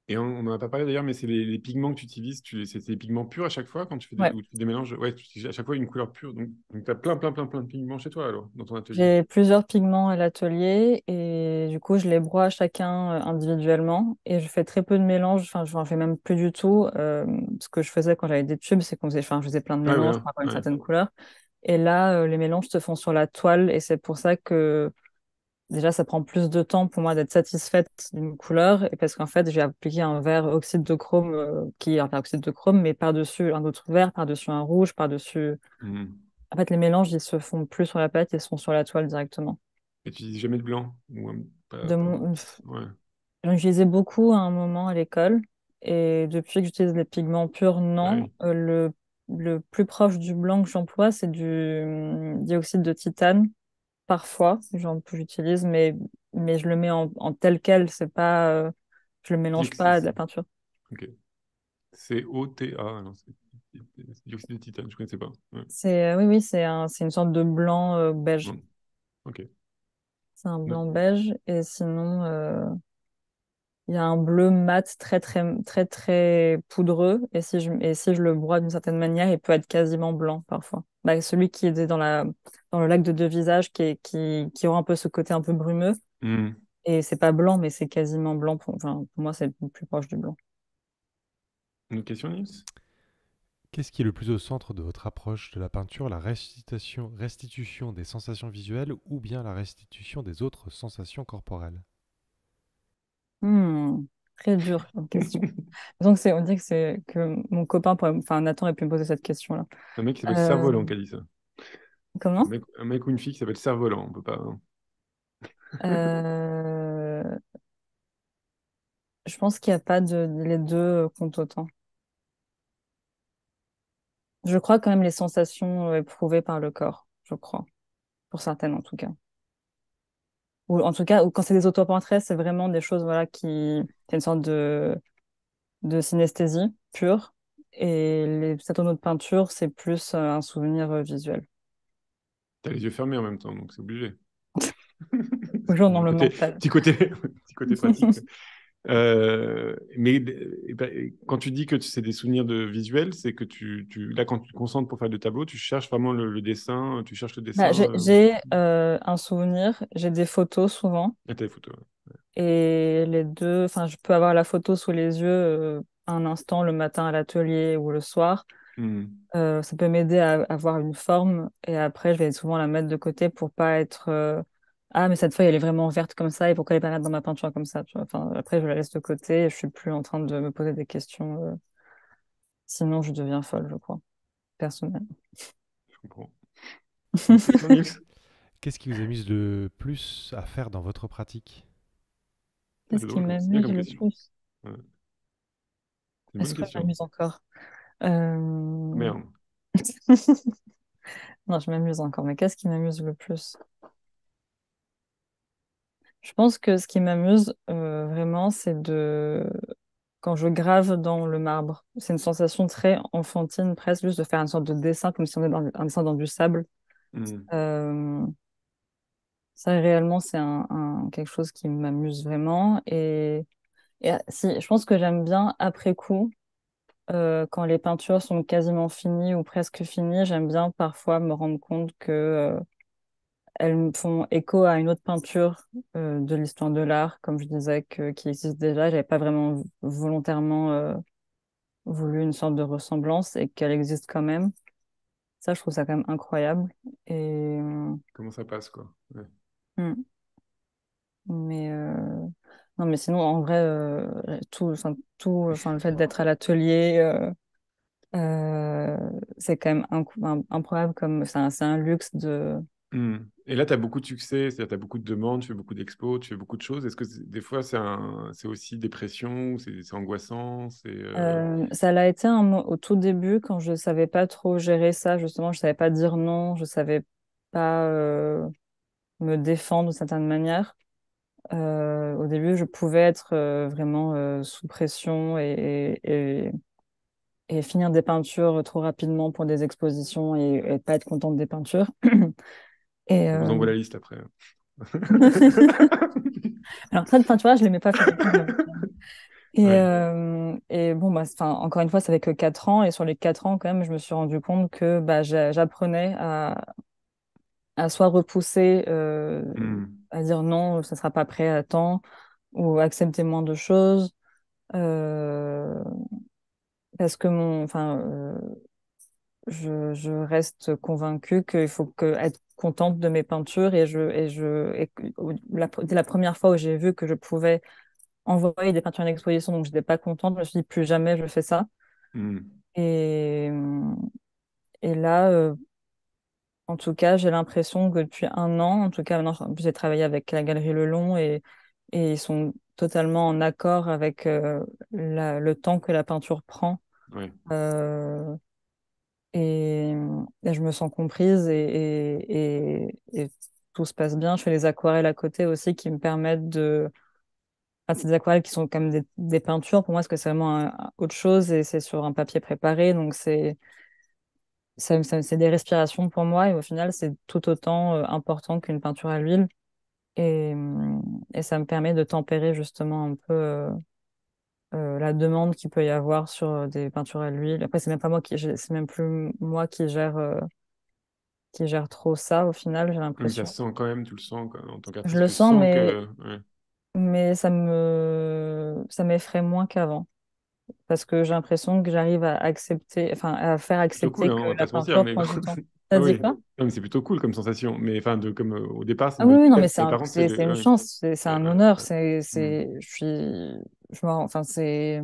Et on n'en a pas parlé d'ailleurs, mais c'est les, pigments que tu utilises. Tu, c'est des pigments purs à chaque fois quand tu fais des, mélanges. Ouais, tu utilises à chaque fois une couleur pure. Donc, donc tu as plein, plein, plein, plein de pigments chez toi alors, dans ton atelier. J'ai plusieurs pigments à l'atelier et du coup, je les broie chacun euh, individuellement et je fais très peu de mélanges. Enfin, je n'en fais même plus du tout. Euh, ce que je faisais quand j'avais des tubes, c'est qu'on faisait, enfin, je faisais plein de ah mélanges hein. pour avoir une certaine couleur. Et là, euh, les mélanges se font sur la toile et c'est pour ça que déjà, ça prend plus de temps pour moi d'être satisfaite d'une couleur, et parce qu'en fait, j'ai appliqué un verre oxyde de chrome, euh, qui est un oxyde de chrome, mais par-dessus un autre vert, par-dessus un rouge, par-dessus. Hmm. En fait, les mélanges, ils se font plus sur la pâte, ils sont sur la toile directement. Et tu n'utilises jamais de blanc ou un... J'utilisais beaucoup à un moment à l'école, et depuis que j'utilise les pigments purs, non. Euh, le, plus proche du blanc que j'emploie, c'est du hum, dioxyde de titane parfois, j'utilise, mais, mais je le mets en, tel quel, c'est pas, euh, je le mélange pas à de la peinture. Ok. Ah c'est OTA, c'est dioxyde de titane, je ne connaissais pas. C'est, euh, oui, oui, c'est un, une sorte de blanc euh, beige. Ok. C'est un blanc beige, et sinon, il y a un bleu mat très très très très poudreux et si je, et si je le broie d'une certaine manière, il peut être quasiment blanc parfois. Bah, celui qui est dans, la, dans le lac de deux visages qui, est, qui, qui aura un peu ce côté un peu brumeux. Et hmm. Et c'est pas blanc, mais c'est quasiment blanc. Pour, enfin, pour moi, c'est le plus proche du blanc. Une question, Nils. Qu'est-ce qui est le plus au centre de votre approche de la peinture La restitution, restitution des sensations visuelles ou bien la restitution des autres sensations corporelles Hmm, très dur la question. Donc on dirait que c'est que mon copain, enfin Nathan, aurait pu me poser cette question-là. Un mec qui s'appelle cerf euh, dit ça. Comment un mec, ou une fille qui s'appelle Cerf-Volant, on peut pas. Hein. Euh, je pense qu'il n'y a pas de les deux euh, comptent autant. Je crois quand même les sensations éprouvées par le corps, je crois, pour certaines en tout cas ou en tout cas, ou quand c'est des autoportraits, c'est vraiment des choses voilà, qui. C'est une sorte de, de synesthésie pure. Et les tonneau de peinture, c'est plus euh, un souvenir euh, visuel. T'as les yeux fermés en même temps, donc c'est obligé. Toujours dans le Petit côté, petit côté pratique. Euh, mais eh ben, quand tu dis que c'est des souvenirs de visuels, c'est que tu, là, quand tu te concentres pour faire le tableau, tu cherches vraiment le, dessin, tu cherches le bah, dessin. j'ai euh, euh, un souvenir, j'ai des photos souvent. Et ah, des photos. Et les deux, enfin, je peux avoir la photo sous les yeux un instant le matin à l'atelier ou le soir. Hmm. ça peut m'aider à avoir une forme et après je vais souvent la mettre de côté pour pas être ah mais cette feuille elle est vraiment verte comme ça et pourquoi elle est pas dans ma peinture comme ça après je la laisse de côté et je suis plus en train de me poser des questions euh. sinon je deviens folle je crois personnellement je comprends qu'est-ce qui vous amuse le plus à faire dans votre pratique qu'est-ce qui m'amuse le plus est-ce que je m'amuse encore euh. non je m'amuse encore mais qu'est-ce qui m'amuse le plus je pense que ce qui m'amuse euh, vraiment, c'est de quand je grave dans le marbre. C'est une sensation très enfantine, presque juste de faire une sorte de dessin, comme si on était dans un dessin dans du sable. Mmh. Euh, ça, réellement, c'est un, quelque chose qui m'amuse vraiment. Et, et, ah, si, je pense que j'aime bien, après coup, euh, quand les peintures sont quasiment finies ou presque finies, j'aime bien parfois me rendre compte que elles font écho à une autre peinture euh, de l'histoire de l'art, comme je disais, que, qui existe déjà. J'avais pas vraiment volontairement euh, voulu une sorte de ressemblance et qu'elle existe quand même. Ça, je trouve ça quand même incroyable. Et... Comment ça passe, quoi. Mmh. Mais euh, non, mais sinon, en vrai, tout, tout, enfin, le fait d'être à hein. l'atelier. c'est quand même incroyable comme c'est un, luxe de, mmh. Et là, tu as beaucoup de succès, c'est-à-dire tu as beaucoup de demandes, tu fais beaucoup d'expos, tu fais beaucoup de choses. Est-ce que des fois, c'est aussi aussi dépression, c'est angoissant euh, euh... Ça l'a été au tout début, quand je ne savais pas trop gérer ça, justement, je ne savais pas dire non, je ne savais pas euh, me défendre d'une certaine manière. Euh, au début, je pouvais être vraiment sous pression et, finir des peintures trop rapidement pour des expositions et, et pas être contente des peintures. On vous envoie euh, la liste après. Alors, ça, de vois, je ne l'aimais pas. Faire euh, et, bon, bah, encore une fois, ça fait que 4 ans. Et sur les 4 ans, quand même, je me suis rendu compte que bah, j'apprenais à, à soit repousser, euh, hmm. à dire non, ça ne sera pas prêt à temps, ou accepter moins de choses. parce que mon, enfin, je, reste convaincue qu'il faut que, être contente de mes peintures et je et je la, première fois où j'ai vu que je pouvais envoyer des peintures en exposition donc je n'étais pas contente je me suis dit plus jamais je fais ça mmh. et et là euh, en tout cas j'ai l'impression que depuis un an en tout cas maintenant j'ai travaillé avec la galerie Le Long et ils sont totalement en accord avec euh, le temps que la peinture prend oui. Euh, et, je me sens comprise et, et, tout se passe bien. Je fais les aquarelles à côté aussi qui me permettent de. Enfin, c'est des aquarelles qui sont comme des, des peintures. Pour moi, parce que c'est vraiment autre chose et c'est sur un papier préparé. Donc, c'est ça, c'est des respirations pour moi et au final, c'est tout autant euh, important qu'une peinture à l'huile. Et, et, ça me permet de tempérer justement un peu euh, euh, la demande qu'il peut y avoir sur euh, des peintures à l'huile. Après, c'est même pas moi qui, c'est même plus moi qui gère, euh, qui gère trop ça au final. J'ai l'impression. Ça sent quand même, tu le sens en tant que Je le sens, mais mais ça me ça m'effraie moins qu'avant parce que j'ai l'impression que j'arrive à accepter, enfin à faire accepter hein, la peinture C'est plutôt cool comme sensation, mais enfin, de, comme au départ. Ah c'est un, une chance, c'est un honneur. Mm. C'est, je suis, je enfin c'est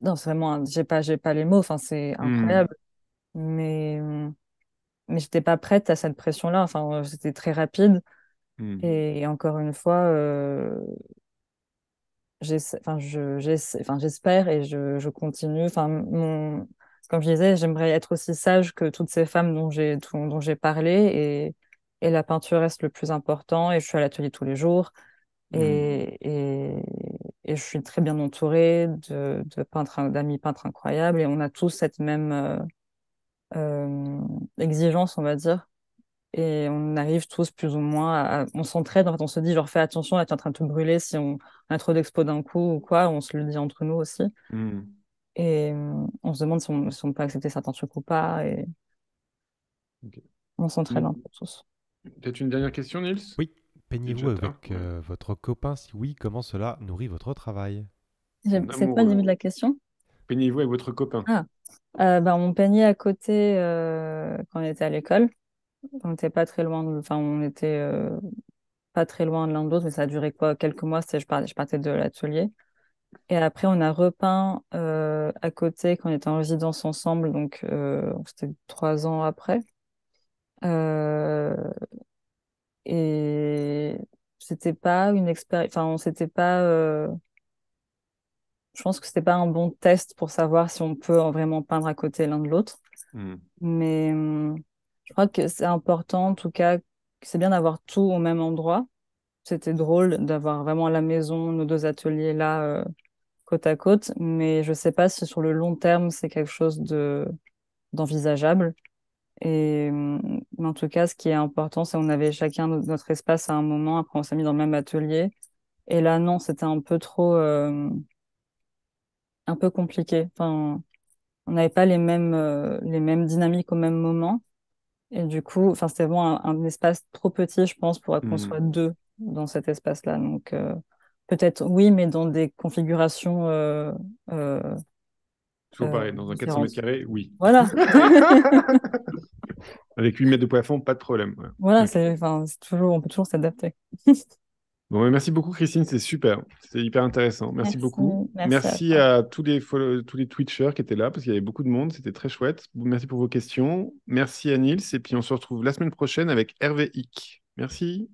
non c'est vraiment j'ai pas j'ai pas les mots enfin c'est hmm. incroyable mais mais j'étais pas prête à cette pression là enfin euh, c'était très rapide hmm. et... encore une fois euh, enfin je enfin j'espère et je, je continue enfin mon comme je disais j'aimerais être aussi sage que toutes ces femmes dont j'ai dont j'ai parlé et... et la peinture reste le plus important et je suis à l'atelier tous les jours et, hmm et je suis très bien entourée de, peintres, d'amis peintres incroyables et on a tous cette même euh, euh, exigence, on va dire. Et on arrive tous plus ou moins, à, on s'entraide, en fait, on se dit genre fais attention, là tu es en train de te brûler si on a trop d'expos d'un coup ou quoi, on se le dit entre nous aussi. Mmh. Et euh, on se demande si on, si on, peut accepter certains trucs ou pas et on s'entraide mmh. tous. Peut-être une dernière question, Nils Oui. Peignez-vous avec euh, votre copain Si oui, comment cela nourrit votre travail c'est pas de euh, la question Peignez-vous avec votre copain ah, euh, ben, On peignait à côté quand on était à l'école. On n'était pas très loin, de... enfin, on était pas très loin de l'un de l'autre, mais ça a duré quoi Quelques mois, je partais, je partais de l'atelier. Et après, on a repeint à côté quand on était en résidence ensemble, donc c'était trois ans après. Euh, et c'était pas une expérience. Enfin, on pas. Euh, je pense que c'était pas un bon test pour savoir si on peut vraiment peindre à côté l'un de l'autre. Hmm. Mais hmm, je crois que c'est important, en tout cas, c'est bien d'avoir tout au même endroit. C'était drôle d'avoir vraiment la maison nos deux ateliers là euh, côte à côte, mais je sais pas si sur le long terme c'est quelque chose de d'envisageable. Et, mmh, mais en tout cas, ce qui est important, c'est qu'on avait chacun notre, espace à un moment. Après, on s'est mis dans le même atelier. Et là, non, c'était un peu trop, euh, un peu compliqué. Enfin, on n'avait pas les mêmes, euh, les mêmes dynamiques au même moment. Et du coup, enfin, c'était vraiment un, espace trop petit, je pense, pour qu'on mmh. soit deux dans cet espace-là. Donc, euh, peut-être oui, mais dans des configurations Toujours euh, pareil, dans un 400 mètres carrés, oui. Voilà. Avec 8 mètres de plafond, pas de problème. Voilà, toujours, on peut toujours s'adapter. bon, merci beaucoup, Christine, c'est super. C'est hyper intéressant. Merci, beaucoup. Merci, à, tous les tous les Twitchers qui étaient là, parce qu'il y avait beaucoup de monde, c'était très chouette. Merci pour vos questions. Merci à Nils, et puis on se retrouve la semaine prochaine avec Hervé Hick. Merci.